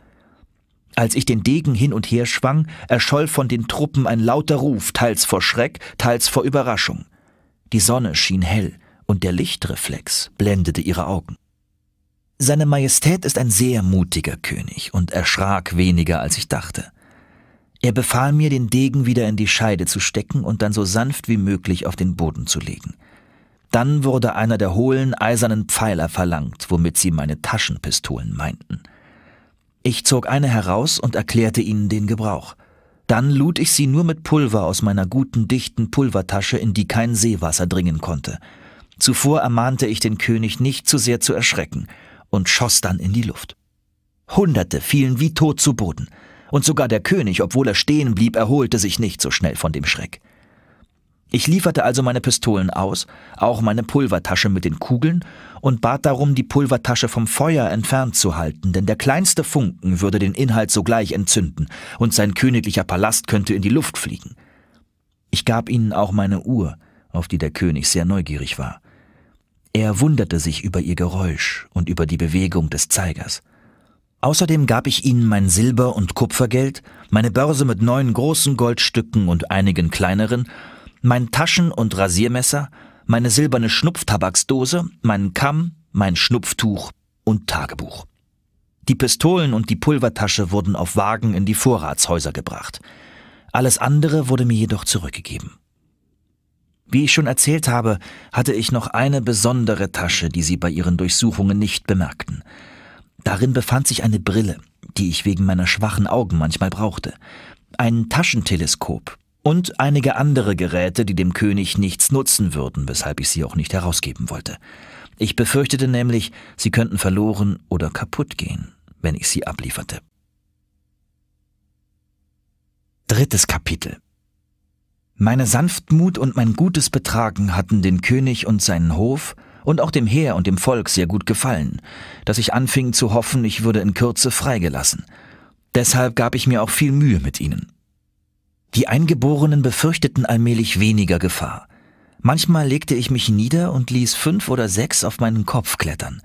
Als ich den Degen hin und her schwang, erscholl von den Truppen ein lauter Ruf, teils vor Schreck, teils vor Überraschung. Die Sonne schien hell und der Lichtreflex blendete ihre Augen. Seine Majestät ist ein sehr mutiger König und erschrak weniger, als ich dachte. Er befahl mir, den Degen wieder in die Scheide zu stecken und dann so sanft wie möglich auf den Boden zu legen. Dann wurde einer der hohlen, eisernen Pfeiler verlangt, womit sie meine Taschenpistolen meinten. Ich zog eine heraus und erklärte ihnen den Gebrauch. Dann lud ich sie nur mit Pulver aus meiner guten, dichten Pulvertasche, in die kein Seewasser dringen konnte. Zuvor ermahnte ich den König nicht zu sehr zu erschrecken und schoss dann in die Luft. Hunderte fielen wie tot zu Boden, und sogar der König, obwohl er stehen blieb, erholte sich nicht so schnell von dem Schreck. Ich lieferte also meine Pistolen aus, auch meine Pulvertasche mit den Kugeln und bat darum, die Pulvertasche vom Feuer entfernt zu halten, denn der kleinste Funken würde den Inhalt sogleich entzünden und sein königlicher Palast könnte in die Luft fliegen. Ich gab ihnen auch meine Uhr, auf die der König sehr neugierig war. Er wunderte sich über ihr Geräusch und über die Bewegung des Zeigers. Außerdem gab ich ihnen mein Silber- und Kupfergeld, meine Börse mit neun großen Goldstücken und einigen kleineren mein Taschen- und Rasiermesser, meine silberne Schnupftabaksdose, meinen Kamm, mein Schnupftuch und Tagebuch. Die Pistolen und die Pulvertasche wurden auf Wagen in die Vorratshäuser gebracht. Alles andere wurde mir jedoch zurückgegeben. Wie ich schon erzählt habe, hatte ich noch eine besondere Tasche, die sie bei ihren Durchsuchungen nicht bemerkten. Darin befand sich eine Brille, die ich wegen meiner schwachen Augen manchmal brauchte, ein Taschenteleskop, und einige andere Geräte, die dem König nichts nutzen würden, weshalb ich sie auch nicht herausgeben wollte. Ich befürchtete nämlich, sie könnten verloren oder kaputt gehen, wenn ich sie ablieferte. Drittes Kapitel Meine Sanftmut und mein gutes Betragen hatten den König und seinen Hof und auch dem Heer und dem Volk sehr gut gefallen, dass ich anfing zu hoffen, ich würde in Kürze freigelassen. Deshalb gab ich mir auch viel Mühe mit ihnen. Die Eingeborenen befürchteten allmählich weniger Gefahr. Manchmal legte ich mich nieder und ließ fünf oder sechs auf meinen Kopf klettern.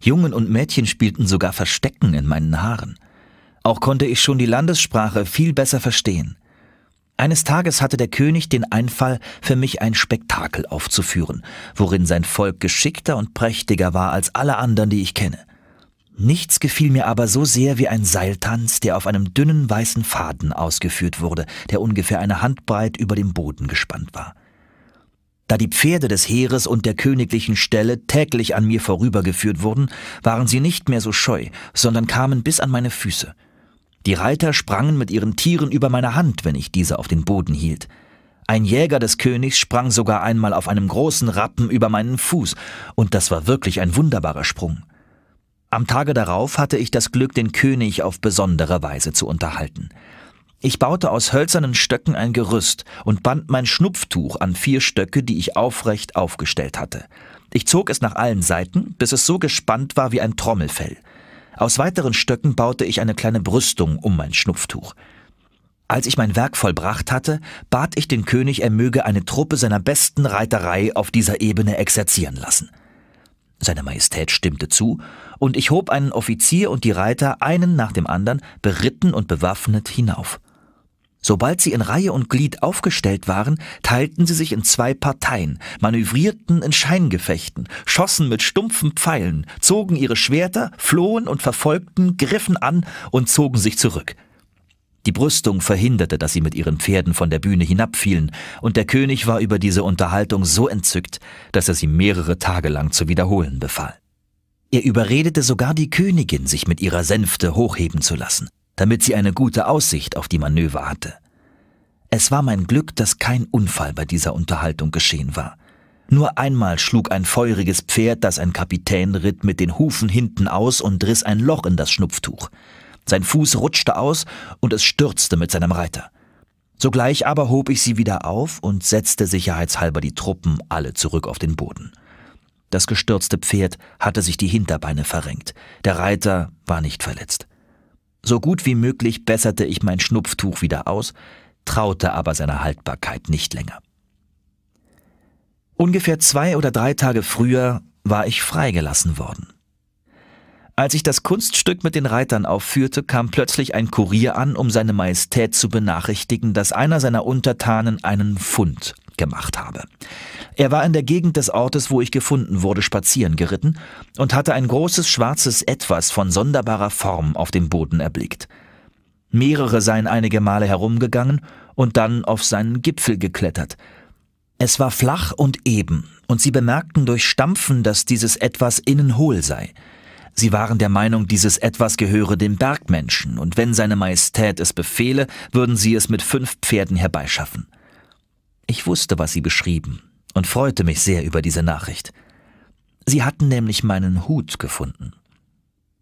Jungen und Mädchen spielten sogar Verstecken in meinen Haaren. Auch konnte ich schon die Landessprache viel besser verstehen. Eines Tages hatte der König den Einfall, für mich ein Spektakel aufzuführen, worin sein Volk geschickter und prächtiger war als alle anderen, die ich kenne. Nichts gefiel mir aber so sehr wie ein Seiltanz, der auf einem dünnen weißen Faden ausgeführt wurde, der ungefähr eine Handbreit über dem Boden gespannt war. Da die Pferde des Heeres und der königlichen Stelle täglich an mir vorübergeführt wurden, waren sie nicht mehr so scheu, sondern kamen bis an meine Füße. Die Reiter sprangen mit ihren Tieren über meine Hand, wenn ich diese auf den Boden hielt. Ein Jäger des Königs sprang sogar einmal auf einem großen Rappen über meinen Fuß, und das war wirklich ein wunderbarer Sprung. Am Tage darauf hatte ich das Glück, den König auf besondere Weise zu unterhalten. Ich baute aus hölzernen Stöcken ein Gerüst und band mein Schnupftuch an vier Stöcke, die ich aufrecht aufgestellt hatte. Ich zog es nach allen Seiten, bis es so gespannt war wie ein Trommelfell. Aus weiteren Stöcken baute ich eine kleine Brüstung um mein Schnupftuch. Als ich mein Werk vollbracht hatte, bat ich den König, er möge eine Truppe seiner besten Reiterei auf dieser Ebene exerzieren lassen. Seine Majestät stimmte zu, und ich hob einen Offizier und die Reiter einen nach dem anderen, beritten und bewaffnet, hinauf. Sobald sie in Reihe und Glied aufgestellt waren, teilten sie sich in zwei Parteien, manövrierten in Scheingefechten, schossen mit stumpfen Pfeilen, zogen ihre Schwerter, flohen und verfolgten, griffen an und zogen sich zurück – die Brüstung verhinderte, dass sie mit ihren Pferden von der Bühne hinabfielen, und der König war über diese Unterhaltung so entzückt, dass er sie mehrere Tage lang zu wiederholen befahl. Er überredete sogar die Königin, sich mit ihrer Sänfte hochheben zu lassen, damit sie eine gute Aussicht auf die Manöver hatte. Es war mein Glück, dass kein Unfall bei dieser Unterhaltung geschehen war. Nur einmal schlug ein feuriges Pferd, das ein Kapitän ritt, mit den Hufen hinten aus und riss ein Loch in das Schnupftuch. Sein Fuß rutschte aus und es stürzte mit seinem Reiter. Sogleich aber hob ich sie wieder auf und setzte sicherheitshalber die Truppen alle zurück auf den Boden. Das gestürzte Pferd hatte sich die Hinterbeine verrenkt. Der Reiter war nicht verletzt. So gut wie möglich besserte ich mein Schnupftuch wieder aus, traute aber seiner Haltbarkeit nicht länger. Ungefähr zwei oder drei Tage früher war ich freigelassen worden. Als ich das Kunststück mit den Reitern aufführte, kam plötzlich ein Kurier an, um seine Majestät zu benachrichtigen, dass einer seiner Untertanen einen Fund gemacht habe. Er war in der Gegend des Ortes, wo ich gefunden wurde, spazieren geritten und hatte ein großes schwarzes Etwas von sonderbarer Form auf dem Boden erblickt. Mehrere seien einige Male herumgegangen und dann auf seinen Gipfel geklettert. Es war flach und eben, und sie bemerkten durch Stampfen, dass dieses Etwas innen hohl sei. Sie waren der Meinung, dieses Etwas gehöre dem Bergmenschen, und wenn seine Majestät es befehle, würden sie es mit fünf Pferden herbeischaffen. Ich wusste, was sie beschrieben, und freute mich sehr über diese Nachricht. Sie hatten nämlich meinen Hut gefunden.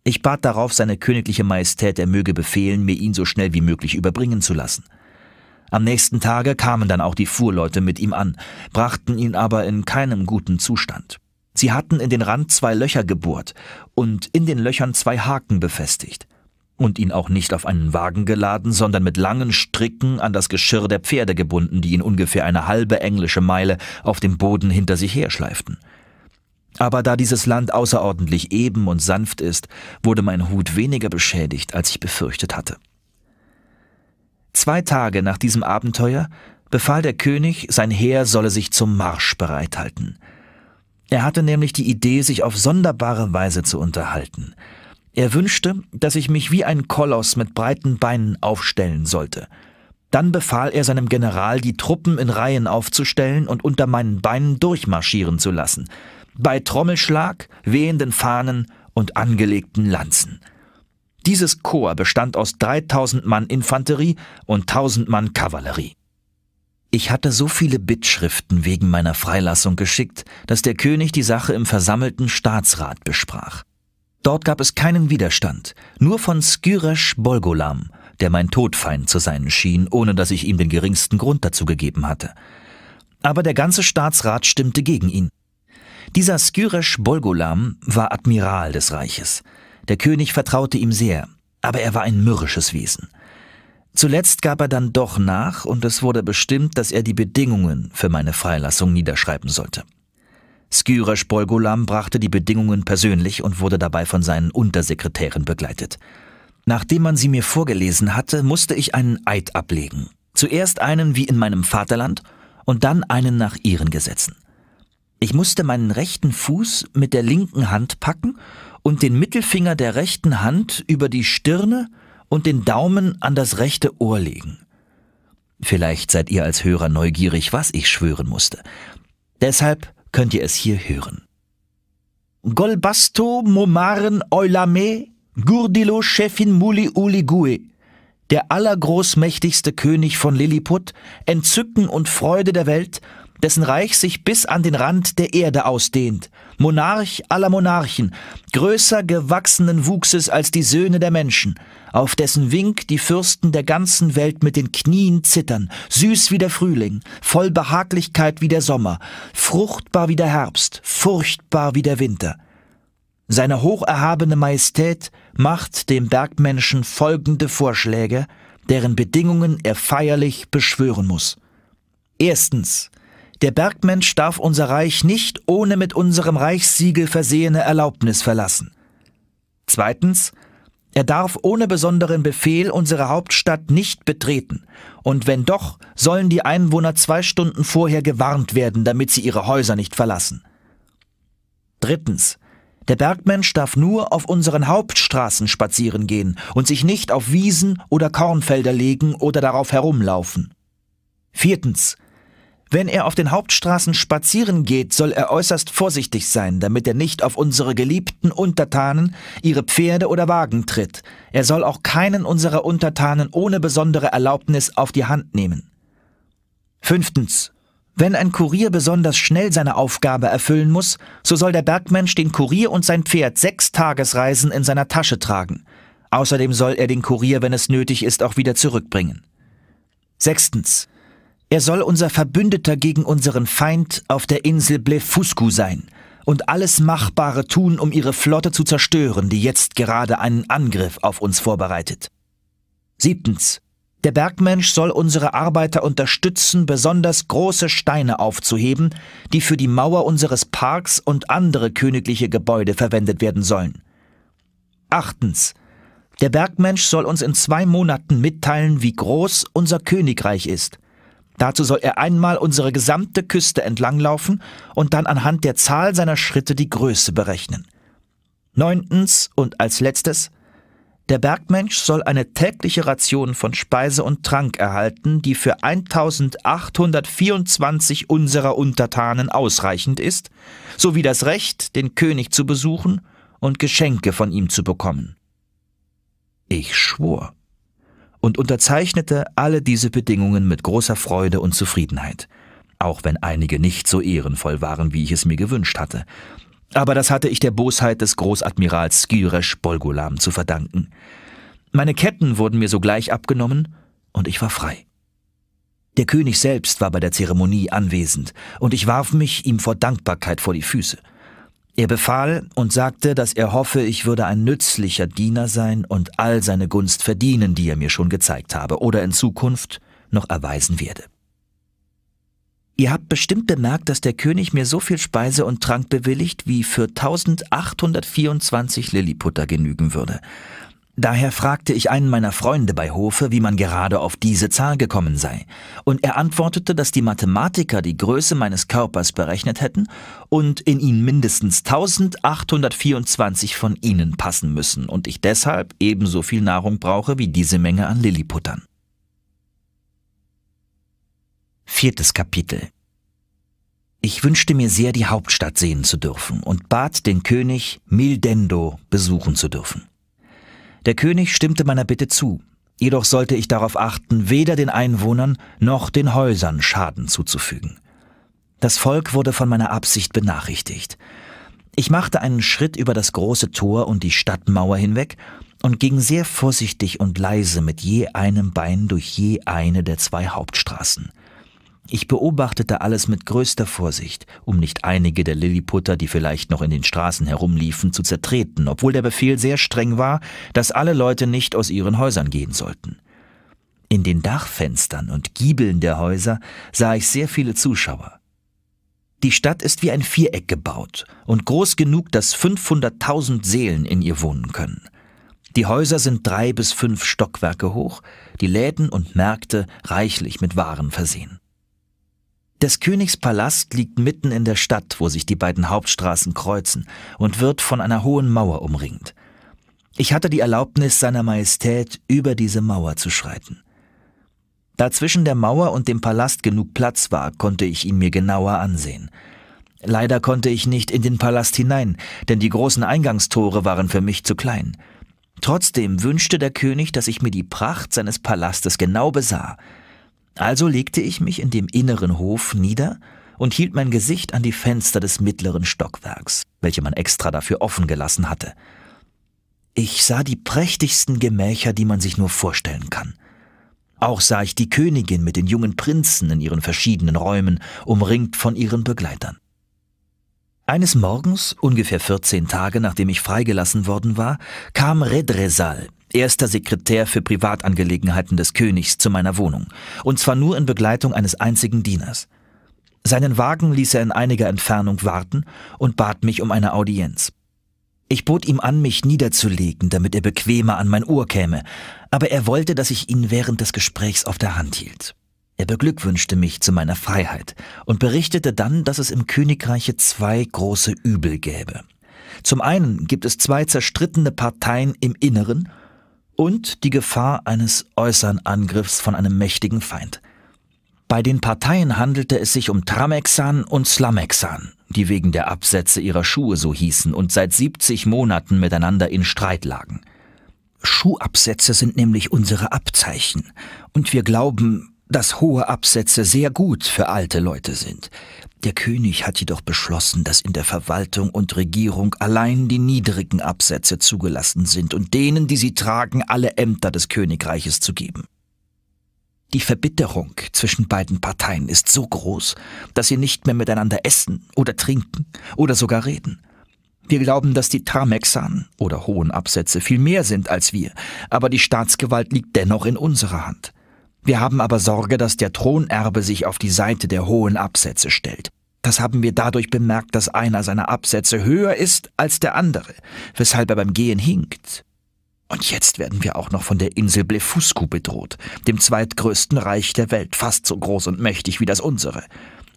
Ich bat darauf seine königliche Majestät, er möge befehlen, mir ihn so schnell wie möglich überbringen zu lassen. Am nächsten Tage kamen dann auch die Fuhrleute mit ihm an, brachten ihn aber in keinem guten Zustand. Sie hatten in den Rand zwei Löcher gebohrt und in den Löchern zwei Haken befestigt und ihn auch nicht auf einen Wagen geladen, sondern mit langen Stricken an das Geschirr der Pferde gebunden, die ihn ungefähr eine halbe englische Meile auf dem Boden hinter sich herschleiften. Aber da dieses Land außerordentlich eben und sanft ist, wurde mein Hut weniger beschädigt, als ich befürchtet hatte. Zwei Tage nach diesem Abenteuer befahl der König, sein Heer solle sich zum Marsch bereithalten – er hatte nämlich die Idee, sich auf sonderbare Weise zu unterhalten. Er wünschte, dass ich mich wie ein Koloss mit breiten Beinen aufstellen sollte. Dann befahl er seinem General, die Truppen in Reihen aufzustellen und unter meinen Beinen durchmarschieren zu lassen, bei Trommelschlag, wehenden Fahnen und angelegten Lanzen. Dieses Korps bestand aus 3000 Mann Infanterie und 1000 Mann Kavallerie. Ich hatte so viele Bittschriften wegen meiner Freilassung geschickt, dass der König die Sache im versammelten Staatsrat besprach. Dort gab es keinen Widerstand, nur von Skyresh Bolgolam, der mein Todfeind zu sein schien, ohne dass ich ihm den geringsten Grund dazu gegeben hatte. Aber der ganze Staatsrat stimmte gegen ihn. Dieser Skyresh Bolgolam war Admiral des Reiches. Der König vertraute ihm sehr, aber er war ein mürrisches Wesen. Zuletzt gab er dann doch nach und es wurde bestimmt, dass er die Bedingungen für meine Freilassung niederschreiben sollte. Skyresh Bolgolam brachte die Bedingungen persönlich und wurde dabei von seinen Untersekretären begleitet. Nachdem man sie mir vorgelesen hatte, musste ich einen Eid ablegen. Zuerst einen wie in meinem Vaterland und dann einen nach ihren Gesetzen. Ich musste meinen rechten Fuß mit der linken Hand packen und den Mittelfinger der rechten Hand über die Stirne und den Daumen an das rechte Ohr legen. Vielleicht seid ihr als Hörer neugierig, was ich schwören musste. Deshalb könnt ihr es hier hören. Golbasto Momaren Eulame Gurdilo Chefin Muli Uligue, der allergroßmächtigste König von Lilliput, Entzücken und Freude der Welt, dessen Reich sich bis an den Rand der Erde ausdehnt, Monarch aller Monarchen, größer gewachsenen Wuchses als die Söhne der Menschen, auf dessen Wink die Fürsten der ganzen Welt mit den Knien zittern, süß wie der Frühling, voll Behaglichkeit wie der Sommer, fruchtbar wie der Herbst, furchtbar wie der Winter. Seine hocherhabene Majestät macht dem Bergmenschen folgende Vorschläge, deren Bedingungen er feierlich beschwören muss. Erstens. Der Bergmensch darf unser Reich nicht ohne mit unserem Reichssiegel versehene Erlaubnis verlassen. Zweitens. Er darf ohne besonderen Befehl unsere Hauptstadt nicht betreten. Und wenn doch, sollen die Einwohner zwei Stunden vorher gewarnt werden, damit sie ihre Häuser nicht verlassen. Drittens. Der Bergmensch darf nur auf unseren Hauptstraßen spazieren gehen und sich nicht auf Wiesen oder Kornfelder legen oder darauf herumlaufen. Viertens. Wenn er auf den Hauptstraßen spazieren geht, soll er äußerst vorsichtig sein, damit er nicht auf unsere geliebten Untertanen, ihre Pferde oder Wagen tritt. Er soll auch keinen unserer Untertanen ohne besondere Erlaubnis auf die Hand nehmen. Fünftens. Wenn ein Kurier besonders schnell seine Aufgabe erfüllen muss, so soll der Bergmensch den Kurier und sein Pferd sechs Tagesreisen in seiner Tasche tragen. Außerdem soll er den Kurier, wenn es nötig ist, auch wieder zurückbringen. Sechstens. Er soll unser Verbündeter gegen unseren Feind auf der Insel Blefuscu sein und alles Machbare tun, um ihre Flotte zu zerstören, die jetzt gerade einen Angriff auf uns vorbereitet. Siebtens. Der Bergmensch soll unsere Arbeiter unterstützen, besonders große Steine aufzuheben, die für die Mauer unseres Parks und andere königliche Gebäude verwendet werden sollen. Achtens. Der Bergmensch soll uns in zwei Monaten mitteilen, wie groß unser Königreich ist – Dazu soll er einmal unsere gesamte Küste entlanglaufen und dann anhand der Zahl seiner Schritte die Größe berechnen. Neuntens und als letztes, der Bergmensch soll eine tägliche Ration von Speise und Trank erhalten, die für 1824 unserer Untertanen ausreichend ist, sowie das Recht, den König zu besuchen und Geschenke von ihm zu bekommen. Ich schwor und unterzeichnete alle diese Bedingungen mit großer Freude und Zufriedenheit, auch wenn einige nicht so ehrenvoll waren, wie ich es mir gewünscht hatte. Aber das hatte ich der Bosheit des Großadmirals Skiresh Bolgulam zu verdanken. Meine Ketten wurden mir sogleich abgenommen und ich war frei. Der König selbst war bei der Zeremonie anwesend und ich warf mich ihm vor Dankbarkeit vor die Füße. Er befahl und sagte, dass er hoffe, ich würde ein nützlicher Diener sein und all seine Gunst verdienen, die er mir schon gezeigt habe oder in Zukunft noch erweisen werde. Ihr habt bestimmt bemerkt, dass der König mir so viel Speise und Trank bewilligt, wie für 1824 Lilliputter genügen würde. Daher fragte ich einen meiner Freunde bei Hofe, wie man gerade auf diese Zahl gekommen sei, und er antwortete, dass die Mathematiker die Größe meines Körpers berechnet hätten und in ihn mindestens 1824 von ihnen passen müssen und ich deshalb ebenso viel Nahrung brauche wie diese Menge an Lilliputtern. Viertes Kapitel ich wünschte mir sehr, die Hauptstadt sehen zu dürfen und bat den König, Mildendo besuchen zu dürfen. Der König stimmte meiner Bitte zu, jedoch sollte ich darauf achten, weder den Einwohnern noch den Häusern Schaden zuzufügen. Das Volk wurde von meiner Absicht benachrichtigt. Ich machte einen Schritt über das große Tor und die Stadtmauer hinweg und ging sehr vorsichtig und leise mit je einem Bein durch je eine der zwei Hauptstraßen. Ich beobachtete alles mit größter Vorsicht, um nicht einige der Lilliputter, die vielleicht noch in den Straßen herumliefen, zu zertreten, obwohl der Befehl sehr streng war, dass alle Leute nicht aus ihren Häusern gehen sollten. In den Dachfenstern und Giebeln der Häuser sah ich sehr viele Zuschauer. Die Stadt ist wie ein Viereck gebaut und groß genug, dass 500.000 Seelen in ihr wohnen können. Die Häuser sind drei bis fünf Stockwerke hoch, die Läden und Märkte reichlich mit Waren versehen. Des Königs Palast liegt mitten in der Stadt, wo sich die beiden Hauptstraßen kreuzen, und wird von einer hohen Mauer umringt. Ich hatte die Erlaubnis seiner Majestät, über diese Mauer zu schreiten. Da zwischen der Mauer und dem Palast genug Platz war, konnte ich ihn mir genauer ansehen. Leider konnte ich nicht in den Palast hinein, denn die großen Eingangstore waren für mich zu klein. Trotzdem wünschte der König, dass ich mir die Pracht seines Palastes genau besah – also legte ich mich in dem inneren Hof nieder und hielt mein Gesicht an die Fenster des mittleren Stockwerks, welche man extra dafür offen gelassen hatte. Ich sah die prächtigsten Gemächer, die man sich nur vorstellen kann. Auch sah ich die Königin mit den jungen Prinzen in ihren verschiedenen Räumen, umringt von ihren Begleitern. Eines Morgens, ungefähr 14 Tage nachdem ich freigelassen worden war, kam Redresal, erster Sekretär für Privatangelegenheiten des Königs, zu meiner Wohnung, und zwar nur in Begleitung eines einzigen Dieners. Seinen Wagen ließ er in einiger Entfernung warten und bat mich um eine Audienz. Ich bot ihm an, mich niederzulegen, damit er bequemer an mein Ohr käme, aber er wollte, dass ich ihn während des Gesprächs auf der Hand hielt. Er beglückwünschte mich zu meiner Freiheit und berichtete dann, dass es im Königreiche zwei große Übel gäbe. Zum einen gibt es zwei zerstrittene Parteien im Inneren und die Gefahr eines äußeren Angriffs von einem mächtigen Feind. Bei den Parteien handelte es sich um Tramexan und Slamexan, die wegen der Absätze ihrer Schuhe so hießen und seit 70 Monaten miteinander in Streit lagen. Schuhabsätze sind nämlich unsere Abzeichen, und wir glauben, dass hohe Absätze sehr gut für alte Leute sind. Der König hat jedoch beschlossen, dass in der Verwaltung und Regierung allein die niedrigen Absätze zugelassen sind und denen, die sie tragen, alle Ämter des Königreiches zu geben. Die Verbitterung zwischen beiden Parteien ist so groß, dass sie nicht mehr miteinander essen oder trinken oder sogar reden. Wir glauben, dass die Tramexan oder hohen Absätze viel mehr sind als wir, aber die Staatsgewalt liegt dennoch in unserer Hand. Wir haben aber Sorge, dass der Thronerbe sich auf die Seite der hohen Absätze stellt. Das haben wir dadurch bemerkt, dass einer seiner Absätze höher ist als der andere, weshalb er beim Gehen hinkt. Und jetzt werden wir auch noch von der Insel Blefuscu bedroht, dem zweitgrößten Reich der Welt, fast so groß und mächtig wie das unsere.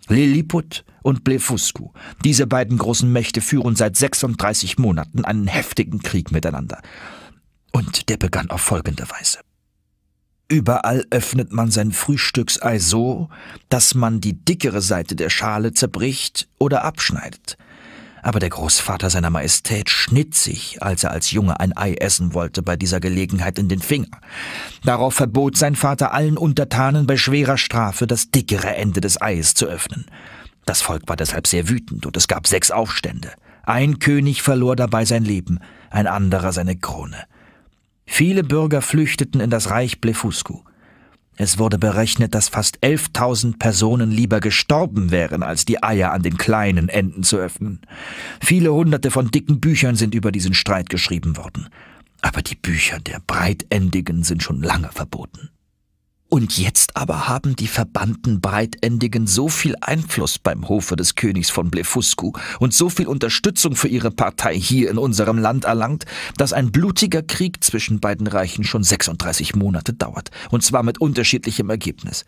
Lilliput und Blefuscu, diese beiden großen Mächte führen seit 36 Monaten einen heftigen Krieg miteinander. Und der begann auf folgende Weise. Überall öffnet man sein Frühstücksei so, dass man die dickere Seite der Schale zerbricht oder abschneidet. Aber der Großvater seiner Majestät schnitt sich, als er als Junge ein Ei essen wollte, bei dieser Gelegenheit in den Finger. Darauf verbot sein Vater allen Untertanen bei schwerer Strafe, das dickere Ende des Eis zu öffnen. Das Volk war deshalb sehr wütend und es gab sechs Aufstände. Ein König verlor dabei sein Leben, ein anderer seine Krone. Viele Bürger flüchteten in das Reich Blefuscu. Es wurde berechnet, dass fast 11.000 Personen lieber gestorben wären, als die Eier an den kleinen Enden zu öffnen. Viele hunderte von dicken Büchern sind über diesen Streit geschrieben worden. Aber die Bücher der Breitendigen sind schon lange verboten. Und jetzt aber haben die verbannten Breitendigen so viel Einfluss beim Hofe des Königs von Blefuscu und so viel Unterstützung für ihre Partei hier in unserem Land erlangt, dass ein blutiger Krieg zwischen beiden Reichen schon 36 Monate dauert, und zwar mit unterschiedlichem Ergebnis.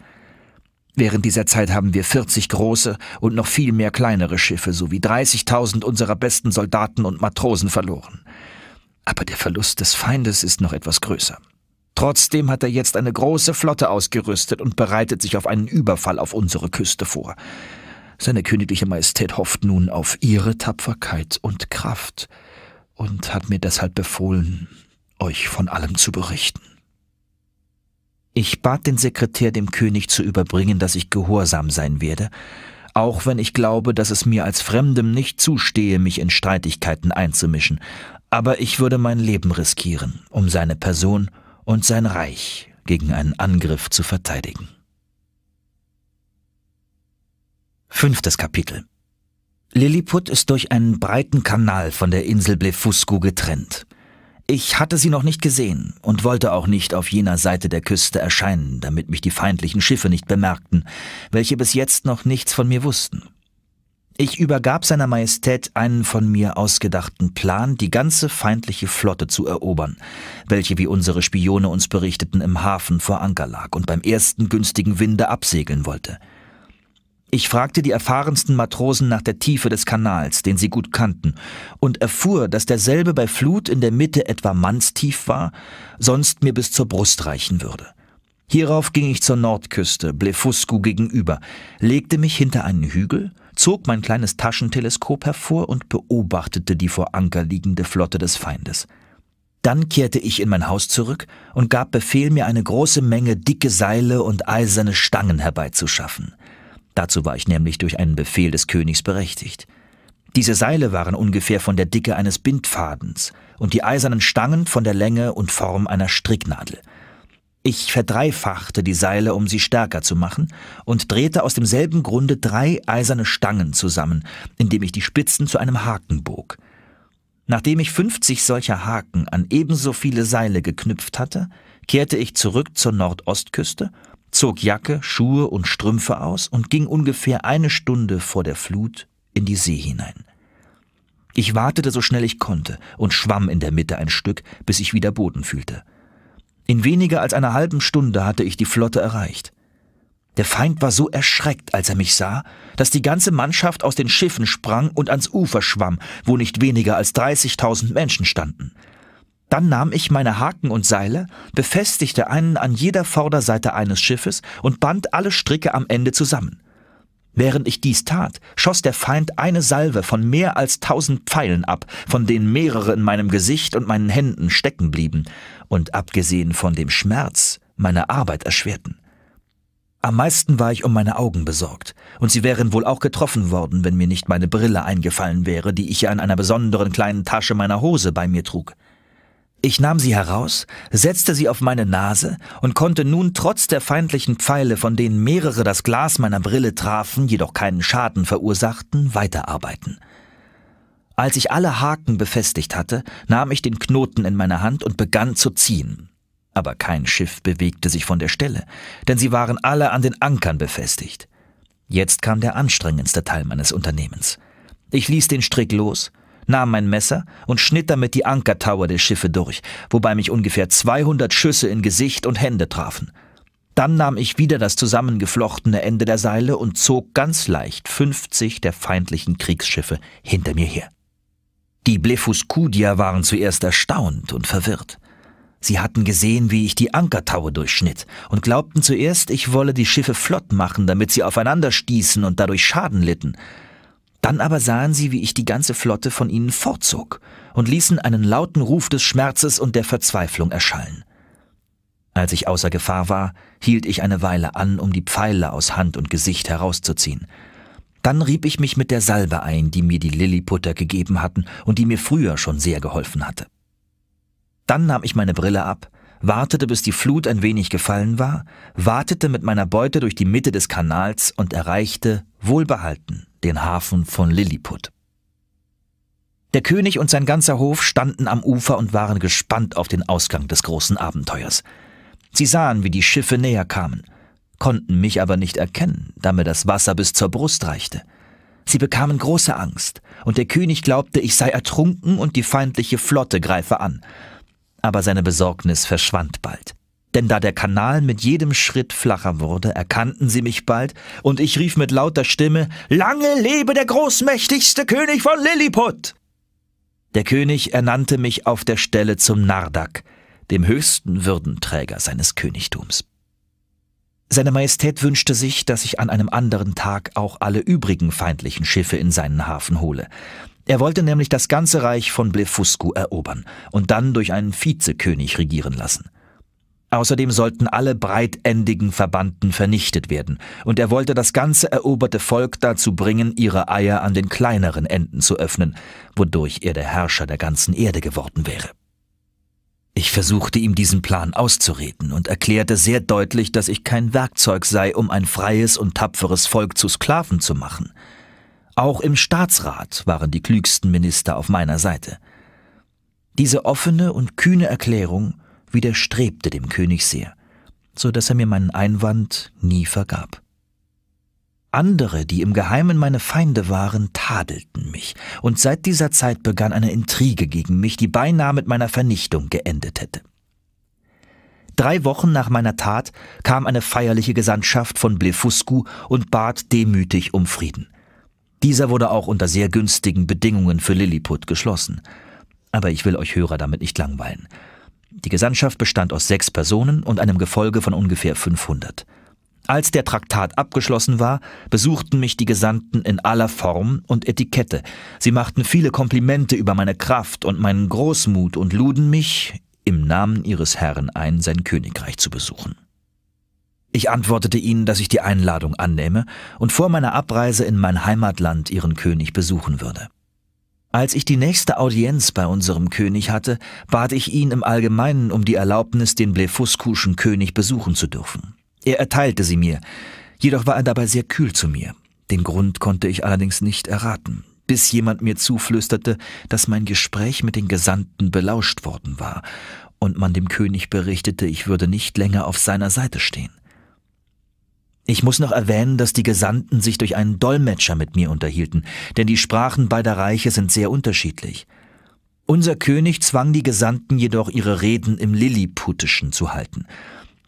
Während dieser Zeit haben wir 40 große und noch viel mehr kleinere Schiffe sowie 30.000 unserer besten Soldaten und Matrosen verloren. Aber der Verlust des Feindes ist noch etwas größer. Trotzdem hat er jetzt eine große Flotte ausgerüstet und bereitet sich auf einen Überfall auf unsere Küste vor. Seine königliche Majestät hofft nun auf ihre Tapferkeit und Kraft und hat mir deshalb befohlen, euch von allem zu berichten. Ich bat den Sekretär dem König zu überbringen, dass ich gehorsam sein werde, auch wenn ich glaube, dass es mir als Fremdem nicht zustehe, mich in Streitigkeiten einzumischen, aber ich würde mein Leben riskieren, um seine Person und sein Reich gegen einen Angriff zu verteidigen. Fünftes Kapitel Lilliput ist durch einen breiten Kanal von der Insel Blefuscu getrennt. Ich hatte sie noch nicht gesehen und wollte auch nicht auf jener Seite der Küste erscheinen, damit mich die feindlichen Schiffe nicht bemerkten, welche bis jetzt noch nichts von mir wussten. Ich übergab seiner Majestät einen von mir ausgedachten Plan, die ganze feindliche Flotte zu erobern, welche, wie unsere Spione uns berichteten, im Hafen vor Anker lag und beim ersten günstigen Winde absegeln wollte. Ich fragte die erfahrensten Matrosen nach der Tiefe des Kanals, den sie gut kannten, und erfuhr, dass derselbe bei Flut in der Mitte etwa mannstief war, sonst mir bis zur Brust reichen würde. Hierauf ging ich zur Nordküste, Blefuscu gegenüber, legte mich hinter einen Hügel zog mein kleines Taschenteleskop hervor und beobachtete die vor Anker liegende Flotte des Feindes. Dann kehrte ich in mein Haus zurück und gab Befehl, mir eine große Menge dicke Seile und eiserne Stangen herbeizuschaffen. Dazu war ich nämlich durch einen Befehl des Königs berechtigt. Diese Seile waren ungefähr von der Dicke eines Bindfadens und die eisernen Stangen von der Länge und Form einer Stricknadel – ich verdreifachte die Seile, um sie stärker zu machen, und drehte aus demselben Grunde drei eiserne Stangen zusammen, indem ich die Spitzen zu einem Haken bog. Nachdem ich fünfzig solcher Haken an ebenso viele Seile geknüpft hatte, kehrte ich zurück zur Nordostküste, zog Jacke, Schuhe und Strümpfe aus und ging ungefähr eine Stunde vor der Flut in die See hinein. Ich wartete so schnell ich konnte und schwamm in der Mitte ein Stück, bis ich wieder Boden fühlte. In weniger als einer halben Stunde hatte ich die Flotte erreicht. Der Feind war so erschreckt, als er mich sah, dass die ganze Mannschaft aus den Schiffen sprang und ans Ufer schwamm, wo nicht weniger als 30.000 Menschen standen. Dann nahm ich meine Haken und Seile, befestigte einen an jeder Vorderseite eines Schiffes und band alle Stricke am Ende zusammen. Während ich dies tat, schoss der Feind eine Salve von mehr als tausend Pfeilen ab, von denen mehrere in meinem Gesicht und meinen Händen stecken blieben und abgesehen von dem Schmerz meine Arbeit erschwerten. Am meisten war ich um meine Augen besorgt, und sie wären wohl auch getroffen worden, wenn mir nicht meine Brille eingefallen wäre, die ich ja in einer besonderen kleinen Tasche meiner Hose bei mir trug. Ich nahm sie heraus, setzte sie auf meine Nase und konnte nun trotz der feindlichen Pfeile, von denen mehrere das Glas meiner Brille trafen, jedoch keinen Schaden verursachten, weiterarbeiten. Als ich alle Haken befestigt hatte, nahm ich den Knoten in meine Hand und begann zu ziehen. Aber kein Schiff bewegte sich von der Stelle, denn sie waren alle an den Ankern befestigt. Jetzt kam der anstrengendste Teil meines Unternehmens. Ich ließ den Strick los, nahm mein Messer und schnitt damit die Ankertauer der Schiffe durch, wobei mich ungefähr 200 Schüsse in Gesicht und Hände trafen. Dann nahm ich wieder das zusammengeflochtene Ende der Seile und zog ganz leicht 50 der feindlichen Kriegsschiffe hinter mir her. Die Blefuskudier waren zuerst erstaunt und verwirrt. Sie hatten gesehen, wie ich die Ankertaue durchschnitt und glaubten zuerst, ich wolle die Schiffe flott machen, damit sie aufeinander stießen und dadurch Schaden litten. Dann aber sahen sie, wie ich die ganze Flotte von ihnen fortzog und ließen einen lauten Ruf des Schmerzes und der Verzweiflung erschallen. Als ich außer Gefahr war, hielt ich eine Weile an, um die Pfeile aus Hand und Gesicht herauszuziehen. Dann rieb ich mich mit der Salbe ein, die mir die Lilliputter gegeben hatten und die mir früher schon sehr geholfen hatte. Dann nahm ich meine Brille ab, wartete, bis die Flut ein wenig gefallen war, wartete mit meiner Beute durch die Mitte des Kanals und erreichte, wohlbehalten, den Hafen von Lilliput. Der König und sein ganzer Hof standen am Ufer und waren gespannt auf den Ausgang des großen Abenteuers. Sie sahen, wie die Schiffe näher kamen, konnten mich aber nicht erkennen, da mir das Wasser bis zur Brust reichte. Sie bekamen große Angst, und der König glaubte, ich sei ertrunken und die feindliche Flotte greife an. Aber seine Besorgnis verschwand bald denn da der Kanal mit jedem Schritt flacher wurde, erkannten sie mich bald, und ich rief mit lauter Stimme Lange lebe der großmächtigste König von Lilliput. Der König ernannte mich auf der Stelle zum Nardak, dem höchsten Würdenträger seines Königtums. Seine Majestät wünschte sich, dass ich an einem anderen Tag auch alle übrigen feindlichen Schiffe in seinen Hafen hole. Er wollte nämlich das ganze Reich von Blefuscu erobern und dann durch einen Vizekönig regieren lassen. Außerdem sollten alle breitendigen Verbanden vernichtet werden, und er wollte das ganze eroberte Volk dazu bringen, ihre Eier an den kleineren Enden zu öffnen, wodurch er der Herrscher der ganzen Erde geworden wäre. Ich versuchte ihm diesen Plan auszureden und erklärte sehr deutlich, dass ich kein Werkzeug sei, um ein freies und tapferes Volk zu Sklaven zu machen. Auch im Staatsrat waren die klügsten Minister auf meiner Seite. Diese offene und kühne Erklärung widerstrebte dem König sehr, so dass er mir meinen Einwand nie vergab. Andere, die im Geheimen meine Feinde waren, tadelten mich, und seit dieser Zeit begann eine Intrige gegen mich, die beinahe mit meiner Vernichtung geendet hätte. Drei Wochen nach meiner Tat kam eine feierliche Gesandtschaft von Blefuscu und bat demütig um Frieden. Dieser wurde auch unter sehr günstigen Bedingungen für Lilliput geschlossen. Aber ich will euch Hörer damit nicht langweilen. Die Gesandtschaft bestand aus sechs Personen und einem Gefolge von ungefähr 500. Als der Traktat abgeschlossen war, besuchten mich die Gesandten in aller Form und Etikette. Sie machten viele Komplimente über meine Kraft und meinen Großmut und luden mich, im Namen ihres Herrn ein, sein Königreich zu besuchen. Ich antwortete ihnen, dass ich die Einladung annehme und vor meiner Abreise in mein Heimatland ihren König besuchen würde. Als ich die nächste Audienz bei unserem König hatte, bat ich ihn im Allgemeinen um die Erlaubnis, den blefuskuschen König besuchen zu dürfen. Er erteilte sie mir, jedoch war er dabei sehr kühl zu mir. Den Grund konnte ich allerdings nicht erraten, bis jemand mir zuflüsterte, dass mein Gespräch mit den Gesandten belauscht worden war und man dem König berichtete, ich würde nicht länger auf seiner Seite stehen. Ich muss noch erwähnen, dass die Gesandten sich durch einen Dolmetscher mit mir unterhielten, denn die Sprachen beider Reiche sind sehr unterschiedlich. Unser König zwang die Gesandten jedoch, ihre Reden im Lilliputischen zu halten.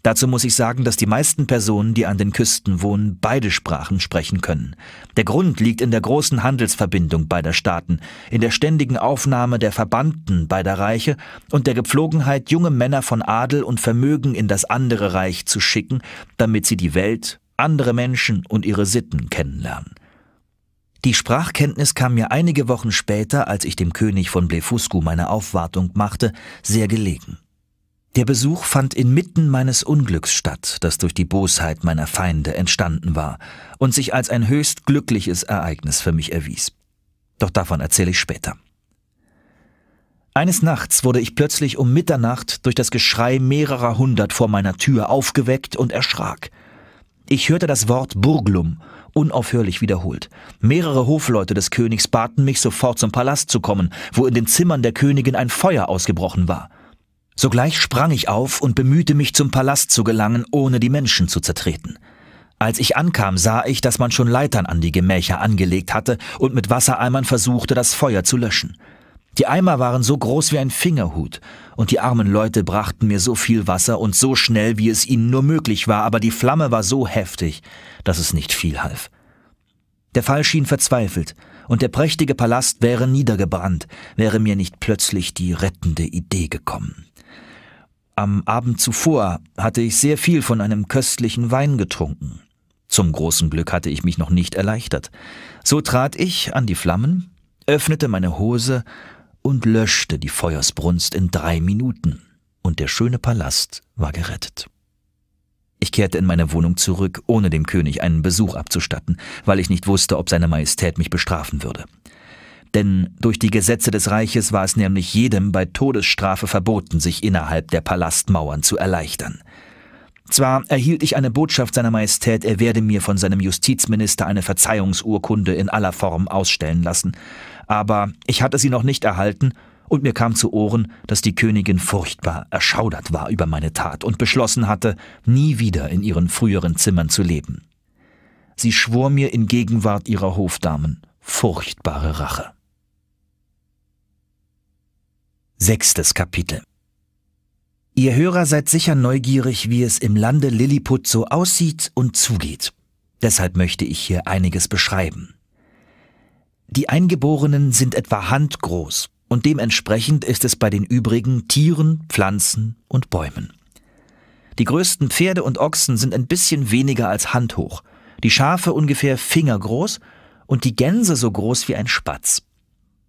Dazu muss ich sagen, dass die meisten Personen, die an den Küsten wohnen, beide Sprachen sprechen können. Der Grund liegt in der großen Handelsverbindung beider Staaten, in der ständigen Aufnahme der Verbannten beider Reiche und der Gepflogenheit, junge Männer von Adel und Vermögen in das andere Reich zu schicken, damit sie die Welt andere Menschen und ihre Sitten kennenlernen. Die Sprachkenntnis kam mir einige Wochen später, als ich dem König von Blefuscu meine Aufwartung machte, sehr gelegen. Der Besuch fand inmitten meines Unglücks statt, das durch die Bosheit meiner Feinde entstanden war und sich als ein höchst glückliches Ereignis für mich erwies. Doch davon erzähle ich später. Eines Nachts wurde ich plötzlich um Mitternacht durch das Geschrei mehrerer hundert vor meiner Tür aufgeweckt und erschrak – ich hörte das Wort Burglum unaufhörlich wiederholt. Mehrere Hofleute des Königs baten mich, sofort zum Palast zu kommen, wo in den Zimmern der Königin ein Feuer ausgebrochen war. Sogleich sprang ich auf und bemühte mich, zum Palast zu gelangen, ohne die Menschen zu zertreten. Als ich ankam, sah ich, dass man schon Leitern an die Gemächer angelegt hatte und mit Wassereimern versuchte, das Feuer zu löschen. Die Eimer waren so groß wie ein Fingerhut, und die armen Leute brachten mir so viel Wasser und so schnell, wie es ihnen nur möglich war, aber die Flamme war so heftig, dass es nicht viel half. Der Fall schien verzweifelt, und der prächtige Palast wäre niedergebrannt, wäre mir nicht plötzlich die rettende Idee gekommen. Am Abend zuvor hatte ich sehr viel von einem köstlichen Wein getrunken. Zum großen Glück hatte ich mich noch nicht erleichtert. So trat ich an die Flammen, öffnete meine Hose und löschte die Feuersbrunst in drei Minuten, und der schöne Palast war gerettet. Ich kehrte in meine Wohnung zurück, ohne dem König einen Besuch abzustatten, weil ich nicht wusste, ob seine Majestät mich bestrafen würde. Denn durch die Gesetze des Reiches war es nämlich jedem bei Todesstrafe verboten, sich innerhalb der Palastmauern zu erleichtern. Zwar erhielt ich eine Botschaft seiner Majestät, er werde mir von seinem Justizminister eine Verzeihungsurkunde in aller Form ausstellen lassen, aber ich hatte sie noch nicht erhalten, und mir kam zu Ohren, dass die Königin furchtbar erschaudert war über meine Tat und beschlossen hatte, nie wieder in ihren früheren Zimmern zu leben. Sie schwor mir in Gegenwart ihrer Hofdamen furchtbare Rache. Sechstes Kapitel Ihr Hörer seid sicher neugierig, wie es im Lande Lilliput so aussieht und zugeht. Deshalb möchte ich hier einiges beschreiben. Die Eingeborenen sind etwa handgroß und dementsprechend ist es bei den übrigen Tieren, Pflanzen und Bäumen. Die größten Pferde und Ochsen sind ein bisschen weniger als handhoch, die Schafe ungefähr fingergroß und die Gänse so groß wie ein Spatz.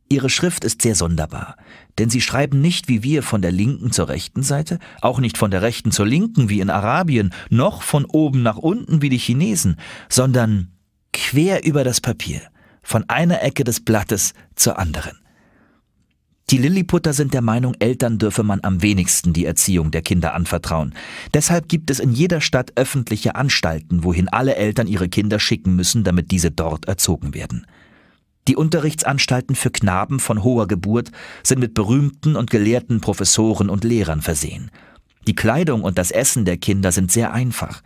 Ihre Schrift ist sehr sonderbar, denn sie schreiben nicht wie wir von der linken zur rechten Seite, auch nicht von der rechten zur linken wie in Arabien, noch von oben nach unten wie die Chinesen, sondern quer über das Papier – von einer Ecke des Blattes zur anderen. Die Lilliputter sind der Meinung, Eltern dürfe man am wenigsten die Erziehung der Kinder anvertrauen. Deshalb gibt es in jeder Stadt öffentliche Anstalten, wohin alle Eltern ihre Kinder schicken müssen, damit diese dort erzogen werden. Die Unterrichtsanstalten für Knaben von hoher Geburt sind mit berühmten und gelehrten Professoren und Lehrern versehen. Die Kleidung und das Essen der Kinder sind sehr einfach.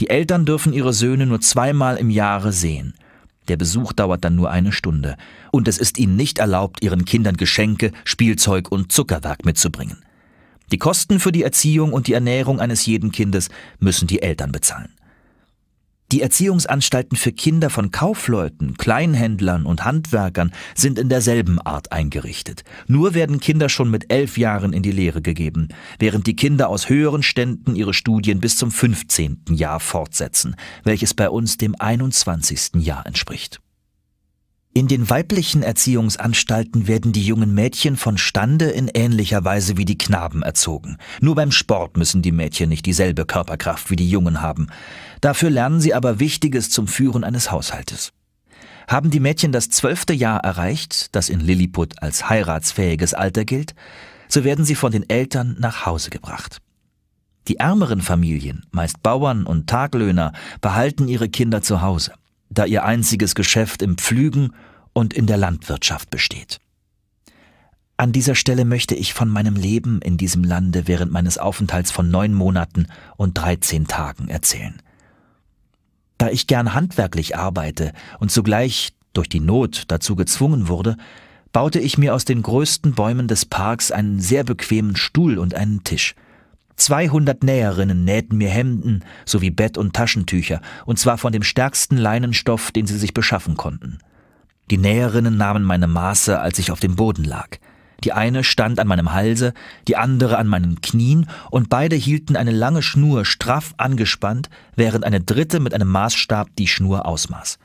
Die Eltern dürfen ihre Söhne nur zweimal im Jahre sehen. Der Besuch dauert dann nur eine Stunde. Und es ist ihnen nicht erlaubt, ihren Kindern Geschenke, Spielzeug und Zuckerwerk mitzubringen. Die Kosten für die Erziehung und die Ernährung eines jeden Kindes müssen die Eltern bezahlen. Die Erziehungsanstalten für Kinder von Kaufleuten, Kleinhändlern und Handwerkern sind in derselben Art eingerichtet. Nur werden Kinder schon mit elf Jahren in die Lehre gegeben, während die Kinder aus höheren Ständen ihre Studien bis zum 15. Jahr fortsetzen, welches bei uns dem 21. Jahr entspricht. In den weiblichen Erziehungsanstalten werden die jungen Mädchen von Stande in ähnlicher Weise wie die Knaben erzogen. Nur beim Sport müssen die Mädchen nicht dieselbe Körperkraft wie die Jungen haben. Dafür lernen sie aber Wichtiges zum Führen eines Haushaltes. Haben die Mädchen das zwölfte Jahr erreicht, das in Lilliput als heiratsfähiges Alter gilt, so werden sie von den Eltern nach Hause gebracht. Die ärmeren Familien, meist Bauern und Taglöhner, behalten ihre Kinder zu Hause da ihr einziges Geschäft im Pflügen und in der Landwirtschaft besteht. An dieser Stelle möchte ich von meinem Leben in diesem Lande während meines Aufenthalts von neun Monaten und dreizehn Tagen erzählen. Da ich gern handwerklich arbeite und zugleich durch die Not dazu gezwungen wurde, baute ich mir aus den größten Bäumen des Parks einen sehr bequemen Stuhl und einen Tisch – 200 Näherinnen nähten mir Hemden sowie Bett- und Taschentücher, und zwar von dem stärksten Leinenstoff, den sie sich beschaffen konnten. Die Näherinnen nahmen meine Maße, als ich auf dem Boden lag. Die eine stand an meinem Halse, die andere an meinen Knien, und beide hielten eine lange Schnur straff angespannt, während eine dritte mit einem Maßstab die Schnur ausmaß.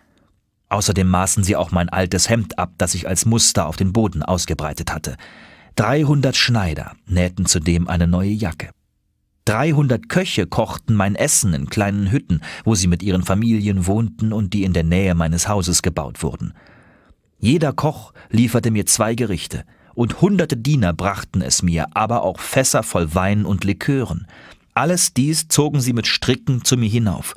Außerdem maßen sie auch mein altes Hemd ab, das ich als Muster auf den Boden ausgebreitet hatte. 300 Schneider nähten zudem eine neue Jacke. 300 Köche kochten mein Essen in kleinen Hütten, wo sie mit ihren Familien wohnten und die in der Nähe meines Hauses gebaut wurden. Jeder Koch lieferte mir zwei Gerichte, und hunderte Diener brachten es mir, aber auch Fässer voll Wein und Likören. Alles dies zogen sie mit Stricken zu mir hinauf.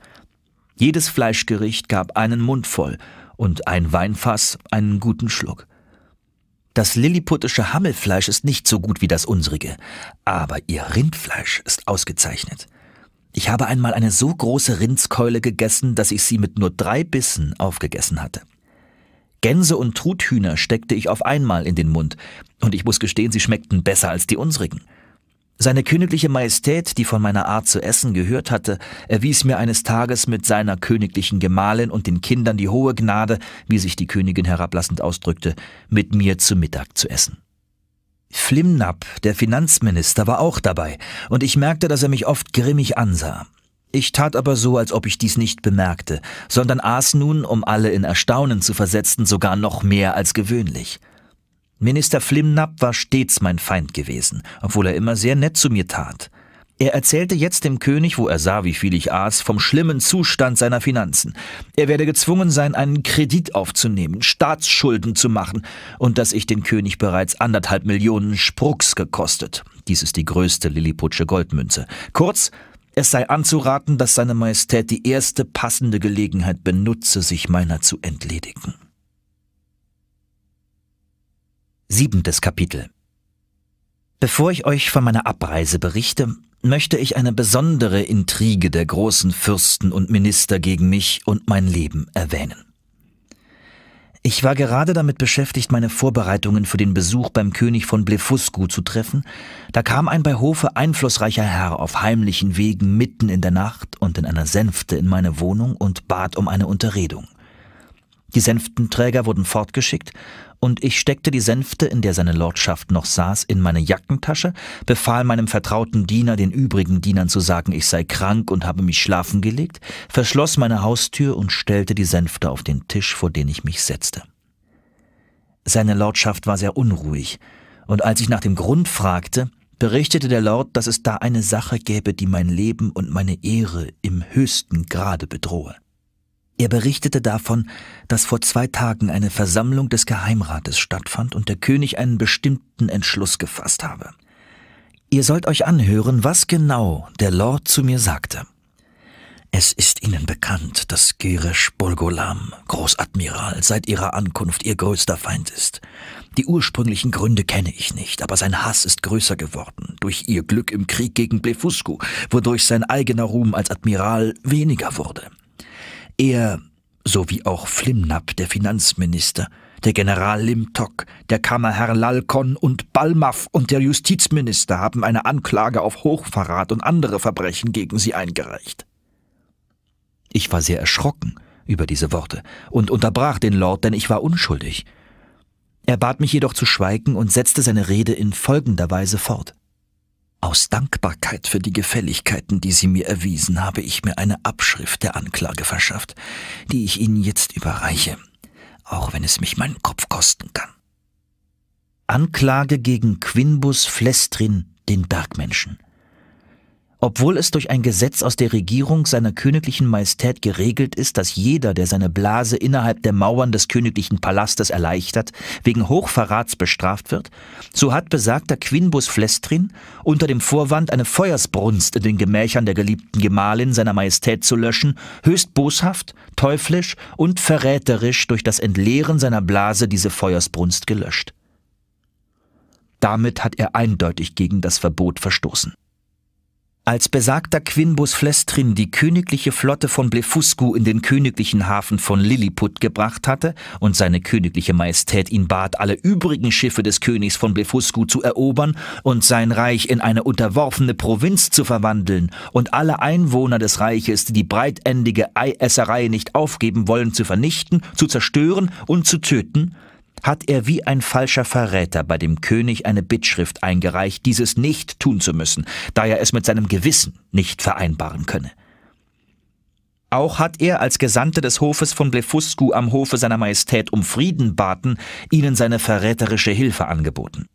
Jedes Fleischgericht gab einen Mund voll und ein Weinfass einen guten Schluck. Das lilliputische Hammelfleisch ist nicht so gut wie das unsrige, aber ihr Rindfleisch ist ausgezeichnet. Ich habe einmal eine so große Rindskeule gegessen, dass ich sie mit nur drei Bissen aufgegessen hatte. Gänse und Truthühner steckte ich auf einmal in den Mund, und ich muss gestehen, sie schmeckten besser als die unsrigen. Seine königliche Majestät, die von meiner Art zu essen gehört hatte, erwies mir eines Tages mit seiner königlichen Gemahlin und den Kindern die hohe Gnade, wie sich die Königin herablassend ausdrückte, mit mir zu Mittag zu essen. Flimnap, der Finanzminister, war auch dabei, und ich merkte, dass er mich oft grimmig ansah. Ich tat aber so, als ob ich dies nicht bemerkte, sondern aß nun, um alle in Erstaunen zu versetzen, sogar noch mehr als gewöhnlich. Minister Flimnap war stets mein Feind gewesen, obwohl er immer sehr nett zu mir tat. Er erzählte jetzt dem König, wo er sah, wie viel ich aß, vom schlimmen Zustand seiner Finanzen. Er werde gezwungen sein, einen Kredit aufzunehmen, Staatsschulden zu machen und dass ich den König bereits anderthalb Millionen Sprucks gekostet. Dies ist die größte lilliputsche Goldmünze. Kurz, es sei anzuraten, dass seine Majestät die erste passende Gelegenheit benutze, sich meiner zu entledigen. Siebentes Kapitel Bevor ich euch von meiner Abreise berichte, möchte ich eine besondere Intrige der großen Fürsten und Minister gegen mich und mein Leben erwähnen. Ich war gerade damit beschäftigt, meine Vorbereitungen für den Besuch beim König von Blefuscu zu treffen, da kam ein bei Hofe einflussreicher Herr auf heimlichen Wegen mitten in der Nacht und in einer Sänfte in meine Wohnung und bat um eine Unterredung. Die Sänftenträger wurden fortgeschickt und ich steckte die Sänfte, in der seine Lordschaft noch saß, in meine Jackentasche, befahl meinem vertrauten Diener, den übrigen Dienern zu sagen, ich sei krank und habe mich schlafen gelegt, verschloss meine Haustür und stellte die Sänfte auf den Tisch, vor den ich mich setzte. Seine Lordschaft war sehr unruhig, und als ich nach dem Grund fragte, berichtete der Lord, dass es da eine Sache gäbe, die mein Leben und meine Ehre im höchsten Grade bedrohe. Er berichtete davon, dass vor zwei Tagen eine Versammlung des Geheimrates stattfand und der König einen bestimmten Entschluss gefasst habe. Ihr sollt euch anhören, was genau der Lord zu mir sagte. Es ist Ihnen bekannt, dass Geresh Bolgolam, Großadmiral, seit Ihrer Ankunft Ihr größter Feind ist. Die ursprünglichen Gründe kenne ich nicht, aber sein Hass ist größer geworden, durch Ihr Glück im Krieg gegen Blefuscu, wodurch sein eigener Ruhm als Admiral weniger wurde. Er sowie auch Flimnap, der Finanzminister, der General Limtok, der Kammerherr Lalkon und Balmaff und der Justizminister haben eine Anklage auf Hochverrat und andere Verbrechen gegen sie eingereicht. Ich war sehr erschrocken über diese Worte und unterbrach den Lord, denn ich war unschuldig. Er bat mich jedoch zu schweigen und setzte seine Rede in folgender Weise fort. Aus Dankbarkeit für die Gefälligkeiten, die Sie mir erwiesen, habe ich mir eine Abschrift der Anklage verschafft, die ich Ihnen jetzt überreiche, auch wenn es mich meinen Kopf kosten kann. Anklage gegen Quinbus Flestrin, den Bergmenschen obwohl es durch ein Gesetz aus der Regierung seiner königlichen Majestät geregelt ist, dass jeder, der seine Blase innerhalb der Mauern des königlichen Palastes erleichtert, wegen Hochverrats bestraft wird, so hat besagter Quinbus Flestrin unter dem Vorwand, eine Feuersbrunst in den Gemächern der geliebten Gemahlin seiner Majestät zu löschen, höchst boshaft, teuflisch und verräterisch durch das Entleeren seiner Blase diese Feuersbrunst gelöscht. Damit hat er eindeutig gegen das Verbot verstoßen. Als besagter Quinbus Flestrin die königliche Flotte von Blefuscu in den königlichen Hafen von Lilliput gebracht hatte und seine königliche Majestät ihn bat, alle übrigen Schiffe des Königs von Blefuscu zu erobern und sein Reich in eine unterworfene Provinz zu verwandeln und alle Einwohner des Reiches, die die breitendige Eiesserei nicht aufgeben wollen, zu vernichten, zu zerstören und zu töten, hat er wie ein falscher Verräter bei dem König eine Bittschrift eingereicht, dieses nicht tun zu müssen, da er es mit seinem Gewissen nicht vereinbaren könne. Auch hat er als Gesandte des Hofes von Blefuscu am Hofe seiner Majestät um Frieden baten, ihnen seine verräterische Hilfe angeboten.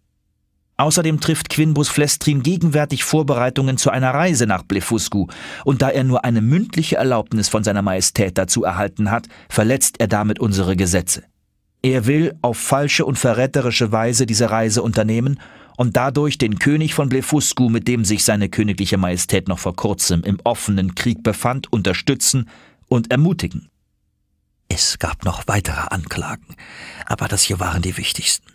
Außerdem trifft Quinbus Flestrin gegenwärtig Vorbereitungen zu einer Reise nach Blefuscu, und da er nur eine mündliche Erlaubnis von seiner Majestät dazu erhalten hat, verletzt er damit unsere Gesetze. Er will auf falsche und verräterische Weise diese Reise unternehmen und dadurch den König von Blefuscu, mit dem sich seine königliche Majestät noch vor kurzem im offenen Krieg befand, unterstützen und ermutigen. Es gab noch weitere Anklagen, aber das hier waren die wichtigsten.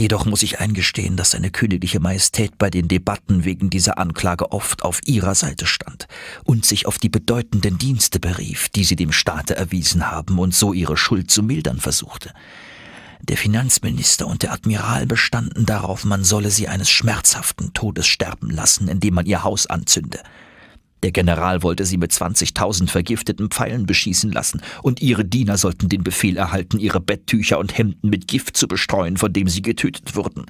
Jedoch muss ich eingestehen, dass seine königliche Majestät bei den Debatten wegen dieser Anklage oft auf ihrer Seite stand und sich auf die bedeutenden Dienste berief, die sie dem Staate erwiesen haben und so ihre Schuld zu mildern versuchte. Der Finanzminister und der Admiral bestanden darauf, man solle sie eines schmerzhaften Todes sterben lassen, indem man ihr Haus anzünde. Der General wollte sie mit 20.000 vergifteten Pfeilen beschießen lassen, und ihre Diener sollten den Befehl erhalten, ihre Betttücher und Hemden mit Gift zu bestreuen, von dem sie getötet wurden.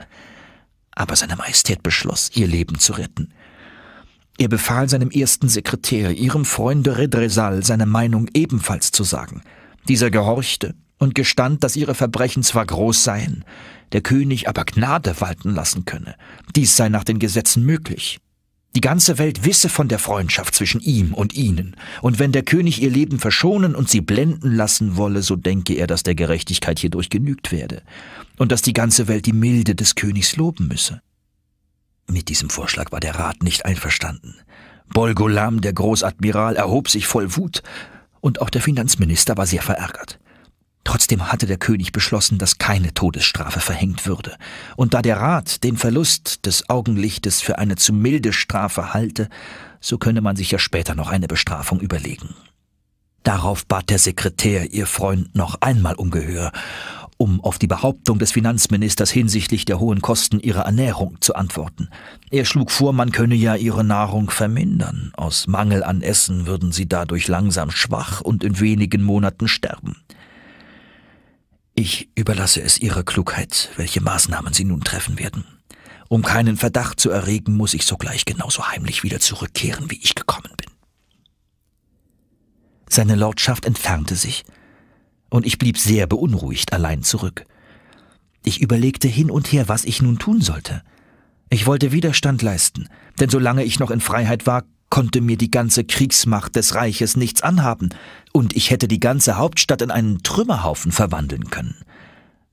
Aber seine Majestät beschloss, ihr Leben zu retten. Er befahl seinem ersten Sekretär, ihrem Freunde Redresal, seine Meinung ebenfalls zu sagen. Dieser gehorchte und gestand, dass ihre Verbrechen zwar groß seien, der König aber Gnade walten lassen könne. Dies sei nach den Gesetzen möglich. Die ganze Welt wisse von der Freundschaft zwischen ihm und ihnen, und wenn der König ihr Leben verschonen und sie blenden lassen wolle, so denke er, dass der Gerechtigkeit hierdurch genügt werde, und dass die ganze Welt die Milde des Königs loben müsse. Mit diesem Vorschlag war der Rat nicht einverstanden. Bolgolam, der Großadmiral, erhob sich voll Wut, und auch der Finanzminister war sehr verärgert. Trotzdem hatte der König beschlossen, dass keine Todesstrafe verhängt würde, und da der Rat den Verlust des Augenlichtes für eine zu milde Strafe halte, so könne man sich ja später noch eine Bestrafung überlegen. Darauf bat der Sekretär ihr Freund noch einmal um Gehör, um auf die Behauptung des Finanzministers hinsichtlich der hohen Kosten ihrer Ernährung zu antworten. Er schlug vor, man könne ja ihre Nahrung vermindern, aus Mangel an Essen würden sie dadurch langsam schwach und in wenigen Monaten sterben. Ich überlasse es Ihrer Klugheit, welche Maßnahmen Sie nun treffen werden. Um keinen Verdacht zu erregen, muss ich sogleich genauso heimlich wieder zurückkehren, wie ich gekommen bin. Seine Lordschaft entfernte sich, und ich blieb sehr beunruhigt allein zurück. Ich überlegte hin und her, was ich nun tun sollte. Ich wollte Widerstand leisten, denn solange ich noch in Freiheit war, konnte mir die ganze Kriegsmacht des Reiches nichts anhaben, und ich hätte die ganze Hauptstadt in einen Trümmerhaufen verwandeln können.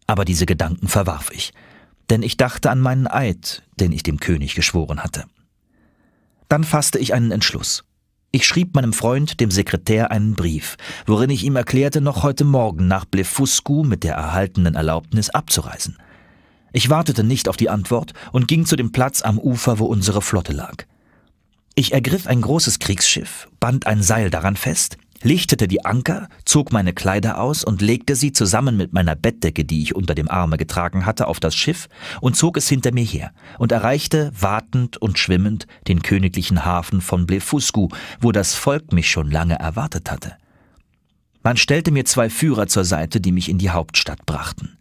Aber diese Gedanken verwarf ich, denn ich dachte an meinen Eid, den ich dem König geschworen hatte. Dann fasste ich einen Entschluss. Ich schrieb meinem Freund, dem Sekretär, einen Brief, worin ich ihm erklärte, noch heute Morgen nach Blefuscu mit der erhaltenen Erlaubnis abzureisen. Ich wartete nicht auf die Antwort und ging zu dem Platz am Ufer, wo unsere Flotte lag. Ich ergriff ein großes Kriegsschiff, band ein Seil daran fest, lichtete die Anker, zog meine Kleider aus und legte sie zusammen mit meiner Bettdecke, die ich unter dem Arme getragen hatte, auf das Schiff und zog es hinter mir her und erreichte, watend und schwimmend, den königlichen Hafen von Blefuscu, wo das Volk mich schon lange erwartet hatte. Man stellte mir zwei Führer zur Seite, die mich in die Hauptstadt brachten.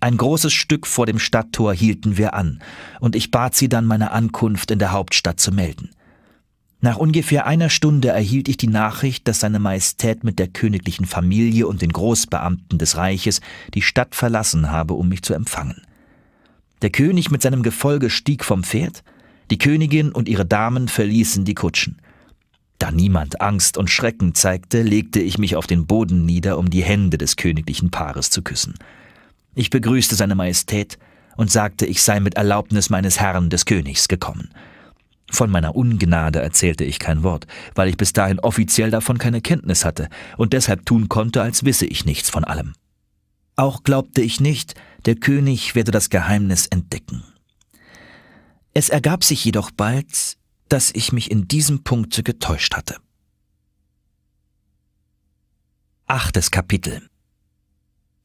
Ein großes Stück vor dem Stadttor hielten wir an, und ich bat sie dann, meine Ankunft in der Hauptstadt zu melden. Nach ungefähr einer Stunde erhielt ich die Nachricht, dass seine Majestät mit der königlichen Familie und den Großbeamten des Reiches die Stadt verlassen habe, um mich zu empfangen. Der König mit seinem Gefolge stieg vom Pferd, die Königin und ihre Damen verließen die Kutschen. Da niemand Angst und Schrecken zeigte, legte ich mich auf den Boden nieder, um die Hände des königlichen Paares zu küssen. Ich begrüßte seine Majestät und sagte, ich sei mit Erlaubnis meines Herrn des Königs gekommen. Von meiner Ungnade erzählte ich kein Wort, weil ich bis dahin offiziell davon keine Kenntnis hatte und deshalb tun konnte, als wisse ich nichts von allem. Auch glaubte ich nicht, der König werde das Geheimnis entdecken. Es ergab sich jedoch bald, dass ich mich in diesem Punkte getäuscht hatte. Achtes Kapitel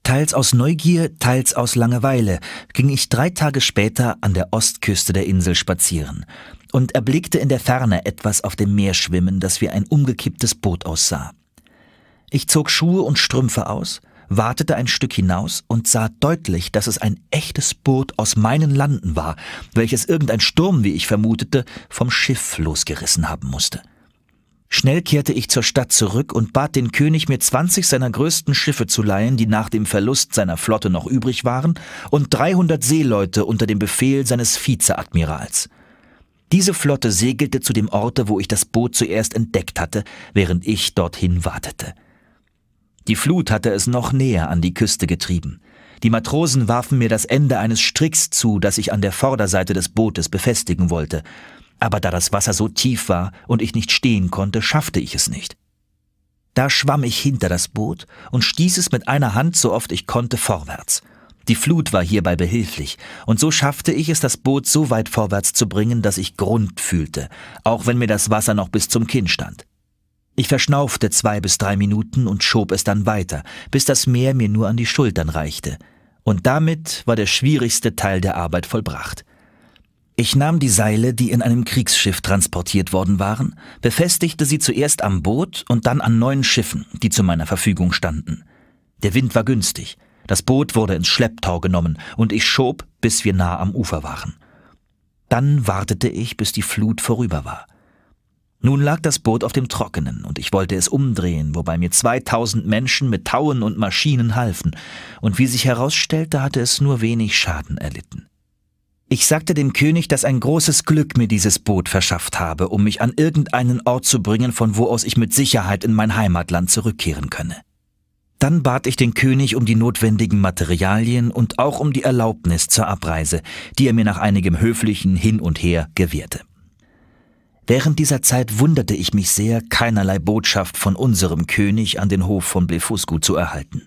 Teils aus Neugier, teils aus Langeweile ging ich drei Tage später an der Ostküste der Insel spazieren und erblickte in der Ferne etwas auf dem Meer schwimmen, das wie ein umgekipptes Boot aussah. Ich zog Schuhe und Strümpfe aus, wartete ein Stück hinaus und sah deutlich, dass es ein echtes Boot aus meinen Landen war, welches irgendein Sturm, wie ich vermutete, vom Schiff losgerissen haben musste. Schnell kehrte ich zur Stadt zurück und bat den König, mir 20 seiner größten Schiffe zu leihen, die nach dem Verlust seiner Flotte noch übrig waren, und 300 Seeleute unter dem Befehl seines Vizeadmirals. Diese Flotte segelte zu dem Orte, wo ich das Boot zuerst entdeckt hatte, während ich dorthin wartete. Die Flut hatte es noch näher an die Küste getrieben. Die Matrosen warfen mir das Ende eines Stricks zu, das ich an der Vorderseite des Bootes befestigen wollte aber da das Wasser so tief war und ich nicht stehen konnte, schaffte ich es nicht. Da schwamm ich hinter das Boot und stieß es mit einer Hand so oft ich konnte vorwärts. Die Flut war hierbei behilflich, und so schaffte ich es, das Boot so weit vorwärts zu bringen, dass ich Grund fühlte, auch wenn mir das Wasser noch bis zum Kinn stand. Ich verschnaufte zwei bis drei Minuten und schob es dann weiter, bis das Meer mir nur an die Schultern reichte. Und damit war der schwierigste Teil der Arbeit vollbracht. Ich nahm die Seile, die in einem Kriegsschiff transportiert worden waren, befestigte sie zuerst am Boot und dann an neun Schiffen, die zu meiner Verfügung standen. Der Wind war günstig, das Boot wurde ins Schlepptau genommen und ich schob, bis wir nah am Ufer waren. Dann wartete ich, bis die Flut vorüber war. Nun lag das Boot auf dem Trockenen und ich wollte es umdrehen, wobei mir 2000 Menschen mit Tauen und Maschinen halfen, und wie sich herausstellte, hatte es nur wenig Schaden erlitten. Ich sagte dem König, dass ein großes Glück mir dieses Boot verschafft habe, um mich an irgendeinen Ort zu bringen, von wo aus ich mit Sicherheit in mein Heimatland zurückkehren könne. Dann bat ich den König um die notwendigen Materialien und auch um die Erlaubnis zur Abreise, die er mir nach einigem höflichen Hin und Her gewährte. Während dieser Zeit wunderte ich mich sehr, keinerlei Botschaft von unserem König an den Hof von Blefuscu zu erhalten.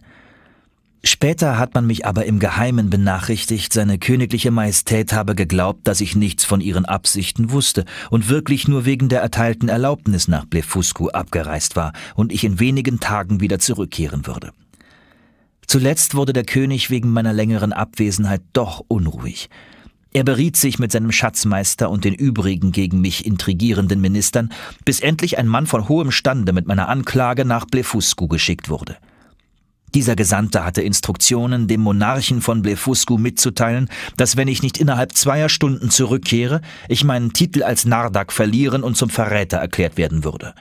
Später hat man mich aber im Geheimen benachrichtigt, seine königliche Majestät habe geglaubt, dass ich nichts von ihren Absichten wusste und wirklich nur wegen der erteilten Erlaubnis nach Blefuscu abgereist war und ich in wenigen Tagen wieder zurückkehren würde. Zuletzt wurde der König wegen meiner längeren Abwesenheit doch unruhig. Er beriet sich mit seinem Schatzmeister und den übrigen gegen mich intrigierenden Ministern, bis endlich ein Mann von hohem Stande mit meiner Anklage nach Blefuscu geschickt wurde. Dieser Gesandte hatte Instruktionen, dem Monarchen von Blefuscu mitzuteilen, dass wenn ich nicht innerhalb zweier Stunden zurückkehre, ich meinen Titel als Nardak verlieren und zum Verräter erklärt werden würde.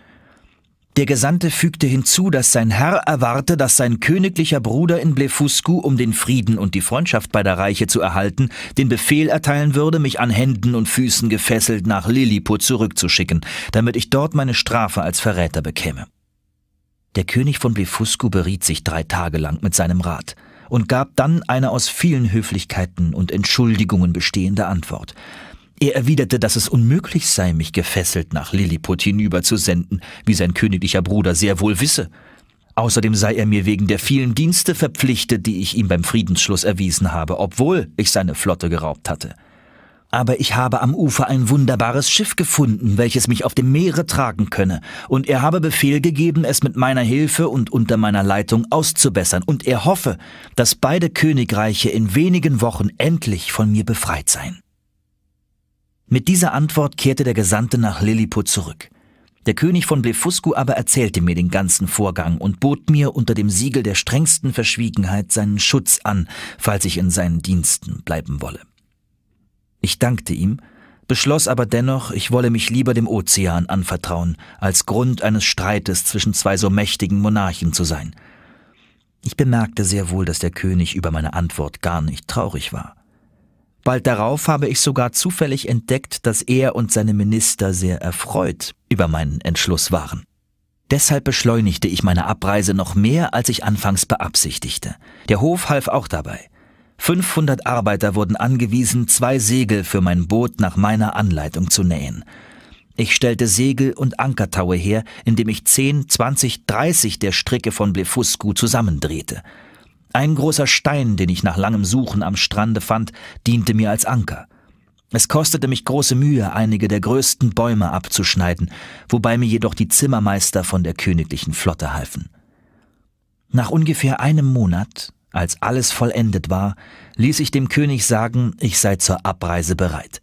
Der Gesandte fügte hinzu, dass sein Herr erwarte, dass sein königlicher Bruder in Blefuscu, um den Frieden und die Freundschaft beider Reiche zu erhalten, den Befehl erteilen würde, mich an Händen und Füßen gefesselt nach Lilliput zurückzuschicken, damit ich dort meine Strafe als Verräter bekäme. Der König von Blefuscu beriet sich drei Tage lang mit seinem Rat und gab dann eine aus vielen Höflichkeiten und Entschuldigungen bestehende Antwort. Er erwiderte, dass es unmöglich sei, mich gefesselt nach Lilliput hinüberzusenden, wie sein königlicher Bruder sehr wohl wisse. Außerdem sei er mir wegen der vielen Dienste verpflichtet, die ich ihm beim Friedensschluss erwiesen habe, obwohl ich seine Flotte geraubt hatte aber ich habe am Ufer ein wunderbares Schiff gefunden, welches mich auf dem Meere tragen könne, und er habe Befehl gegeben, es mit meiner Hilfe und unter meiner Leitung auszubessern, und er hoffe, dass beide Königreiche in wenigen Wochen endlich von mir befreit seien. Mit dieser Antwort kehrte der Gesandte nach Lilliput zurück. Der König von Blefuscu aber erzählte mir den ganzen Vorgang und bot mir unter dem Siegel der strengsten Verschwiegenheit seinen Schutz an, falls ich in seinen Diensten bleiben wolle. Ich dankte ihm, beschloss aber dennoch, ich wolle mich lieber dem Ozean anvertrauen, als Grund eines Streites zwischen zwei so mächtigen Monarchen zu sein. Ich bemerkte sehr wohl, dass der König über meine Antwort gar nicht traurig war. Bald darauf habe ich sogar zufällig entdeckt, dass er und seine Minister sehr erfreut über meinen Entschluss waren. Deshalb beschleunigte ich meine Abreise noch mehr, als ich anfangs beabsichtigte. Der Hof half auch dabei. 500 Arbeiter wurden angewiesen, zwei Segel für mein Boot nach meiner Anleitung zu nähen. Ich stellte Segel und Ankertaue her, indem ich 10, 20, 30 der Stricke von Blefuscu zusammendrehte. Ein großer Stein, den ich nach langem Suchen am Strande fand, diente mir als Anker. Es kostete mich große Mühe, einige der größten Bäume abzuschneiden, wobei mir jedoch die Zimmermeister von der königlichen Flotte halfen. Nach ungefähr einem Monat als alles vollendet war, ließ ich dem König sagen, ich sei zur Abreise bereit.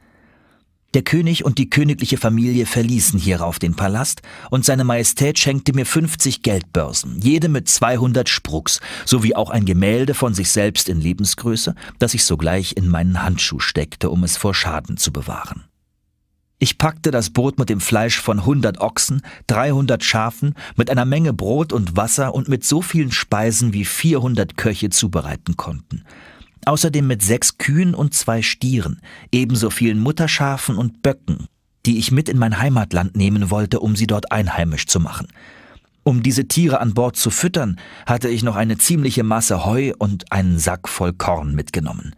Der König und die königliche Familie verließen hierauf den Palast und seine Majestät schenkte mir 50 Geldbörsen, jede mit 200 Sprucks, sowie auch ein Gemälde von sich selbst in Lebensgröße, das ich sogleich in meinen Handschuh steckte, um es vor Schaden zu bewahren. Ich packte das Boot mit dem Fleisch von 100 Ochsen, 300 Schafen, mit einer Menge Brot und Wasser und mit so vielen Speisen, wie 400 Köche zubereiten konnten. Außerdem mit sechs Kühen und zwei Stieren, ebenso vielen Mutterschafen und Böcken, die ich mit in mein Heimatland nehmen wollte, um sie dort einheimisch zu machen. Um diese Tiere an Bord zu füttern, hatte ich noch eine ziemliche Masse Heu und einen Sack voll Korn mitgenommen.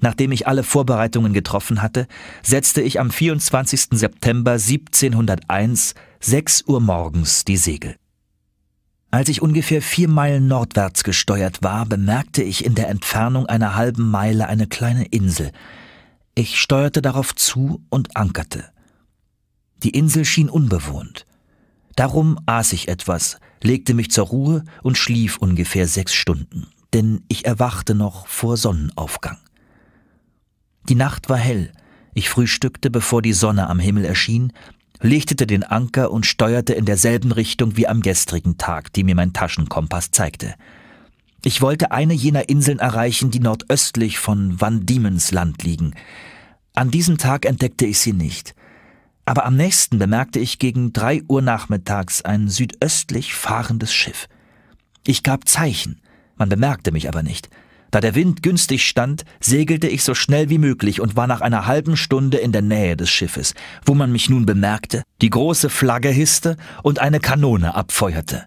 Nachdem ich alle Vorbereitungen getroffen hatte, setzte ich am 24. September 1701 6 Uhr morgens die Segel. Als ich ungefähr vier Meilen nordwärts gesteuert war, bemerkte ich in der Entfernung einer halben Meile eine kleine Insel. Ich steuerte darauf zu und ankerte. Die Insel schien unbewohnt. Darum aß ich etwas, legte mich zur Ruhe und schlief ungefähr sechs Stunden, denn ich erwachte noch vor Sonnenaufgang. Die Nacht war hell. Ich frühstückte, bevor die Sonne am Himmel erschien, lichtete den Anker und steuerte in derselben Richtung wie am gestrigen Tag, die mir mein Taschenkompass zeigte. Ich wollte eine jener Inseln erreichen, die nordöstlich von Van Diemens Land liegen. An diesem Tag entdeckte ich sie nicht. Aber am nächsten bemerkte ich gegen drei Uhr nachmittags ein südöstlich fahrendes Schiff. Ich gab Zeichen, man bemerkte mich aber nicht. Da der Wind günstig stand, segelte ich so schnell wie möglich und war nach einer halben Stunde in der Nähe des Schiffes, wo man mich nun bemerkte, die große Flagge hisste und eine Kanone abfeuerte.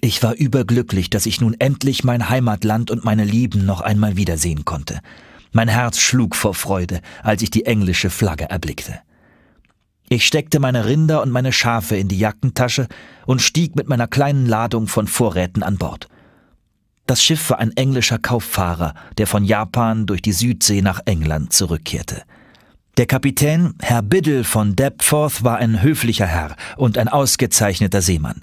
Ich war überglücklich, dass ich nun endlich mein Heimatland und meine Lieben noch einmal wiedersehen konnte. Mein Herz schlug vor Freude, als ich die englische Flagge erblickte. Ich steckte meine Rinder und meine Schafe in die Jackentasche und stieg mit meiner kleinen Ladung von Vorräten an Bord. Das Schiff war ein englischer Kauffahrer, der von Japan durch die Südsee nach England zurückkehrte. Der Kapitän, Herr Biddle von Deptforth, war ein höflicher Herr und ein ausgezeichneter Seemann.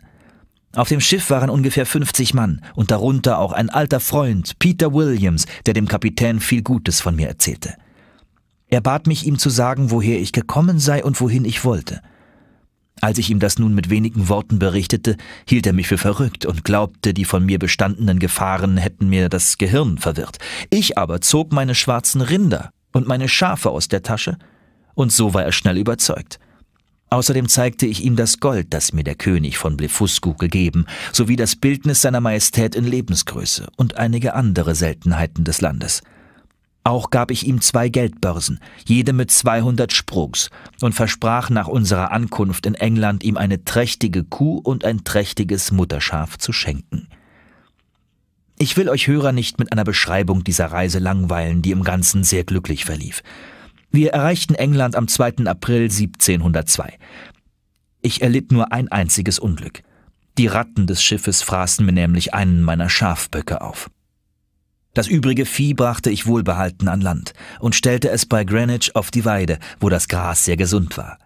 Auf dem Schiff waren ungefähr 50 Mann und darunter auch ein alter Freund, Peter Williams, der dem Kapitän viel Gutes von mir erzählte. Er bat mich, ihm zu sagen, woher ich gekommen sei und wohin ich wollte – als ich ihm das nun mit wenigen Worten berichtete, hielt er mich für verrückt und glaubte, die von mir bestandenen Gefahren hätten mir das Gehirn verwirrt. Ich aber zog meine schwarzen Rinder und meine Schafe aus der Tasche, und so war er schnell überzeugt. Außerdem zeigte ich ihm das Gold, das mir der König von Blefuscu gegeben, sowie das Bildnis seiner Majestät in Lebensgröße und einige andere Seltenheiten des Landes. Auch gab ich ihm zwei Geldbörsen, jede mit 200 Sprugs, und versprach nach unserer Ankunft in England ihm eine trächtige Kuh und ein trächtiges Mutterschaf zu schenken. Ich will euch Hörer nicht mit einer Beschreibung dieser Reise langweilen, die im Ganzen sehr glücklich verlief. Wir erreichten England am 2. April 1702. Ich erlitt nur ein einziges Unglück. Die Ratten des Schiffes fraßen mir nämlich einen meiner Schafböcke auf. Das übrige Vieh brachte ich wohlbehalten an Land und stellte es bei Greenwich auf die Weide, wo das Gras sehr gesund war.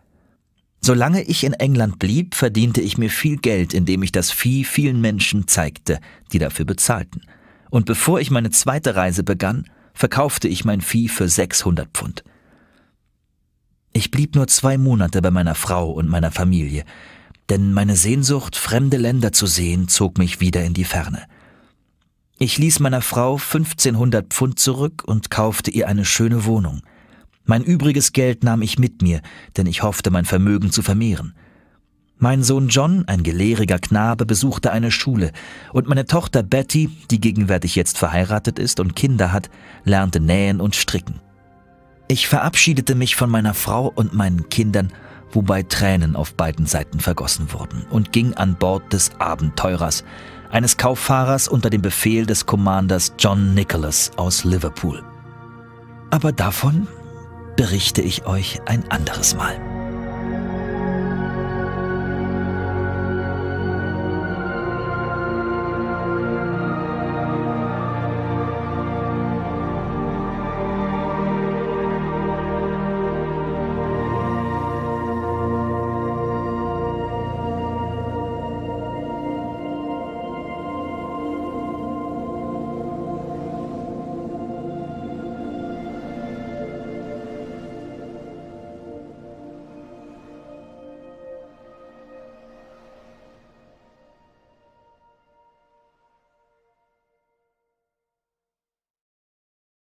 Solange ich in England blieb, verdiente ich mir viel Geld, indem ich das Vieh vielen Menschen zeigte, die dafür bezahlten. Und bevor ich meine zweite Reise begann, verkaufte ich mein Vieh für 600 Pfund. Ich blieb nur zwei Monate bei meiner Frau und meiner Familie, denn meine Sehnsucht, fremde Länder zu sehen, zog mich wieder in die Ferne. Ich ließ meiner Frau 1500 Pfund zurück und kaufte ihr eine schöne Wohnung. Mein übriges Geld nahm ich mit mir, denn ich hoffte, mein Vermögen zu vermehren. Mein Sohn John, ein gelehriger Knabe, besuchte eine Schule, und meine Tochter Betty, die gegenwärtig jetzt verheiratet ist und Kinder hat, lernte nähen und stricken. Ich verabschiedete mich von meiner Frau und meinen Kindern, wobei Tränen auf beiden Seiten vergossen wurden, und ging an Bord des Abenteurers, eines Kauffahrers unter dem Befehl des Commanders John Nicholas aus Liverpool. Aber davon berichte ich euch ein anderes Mal.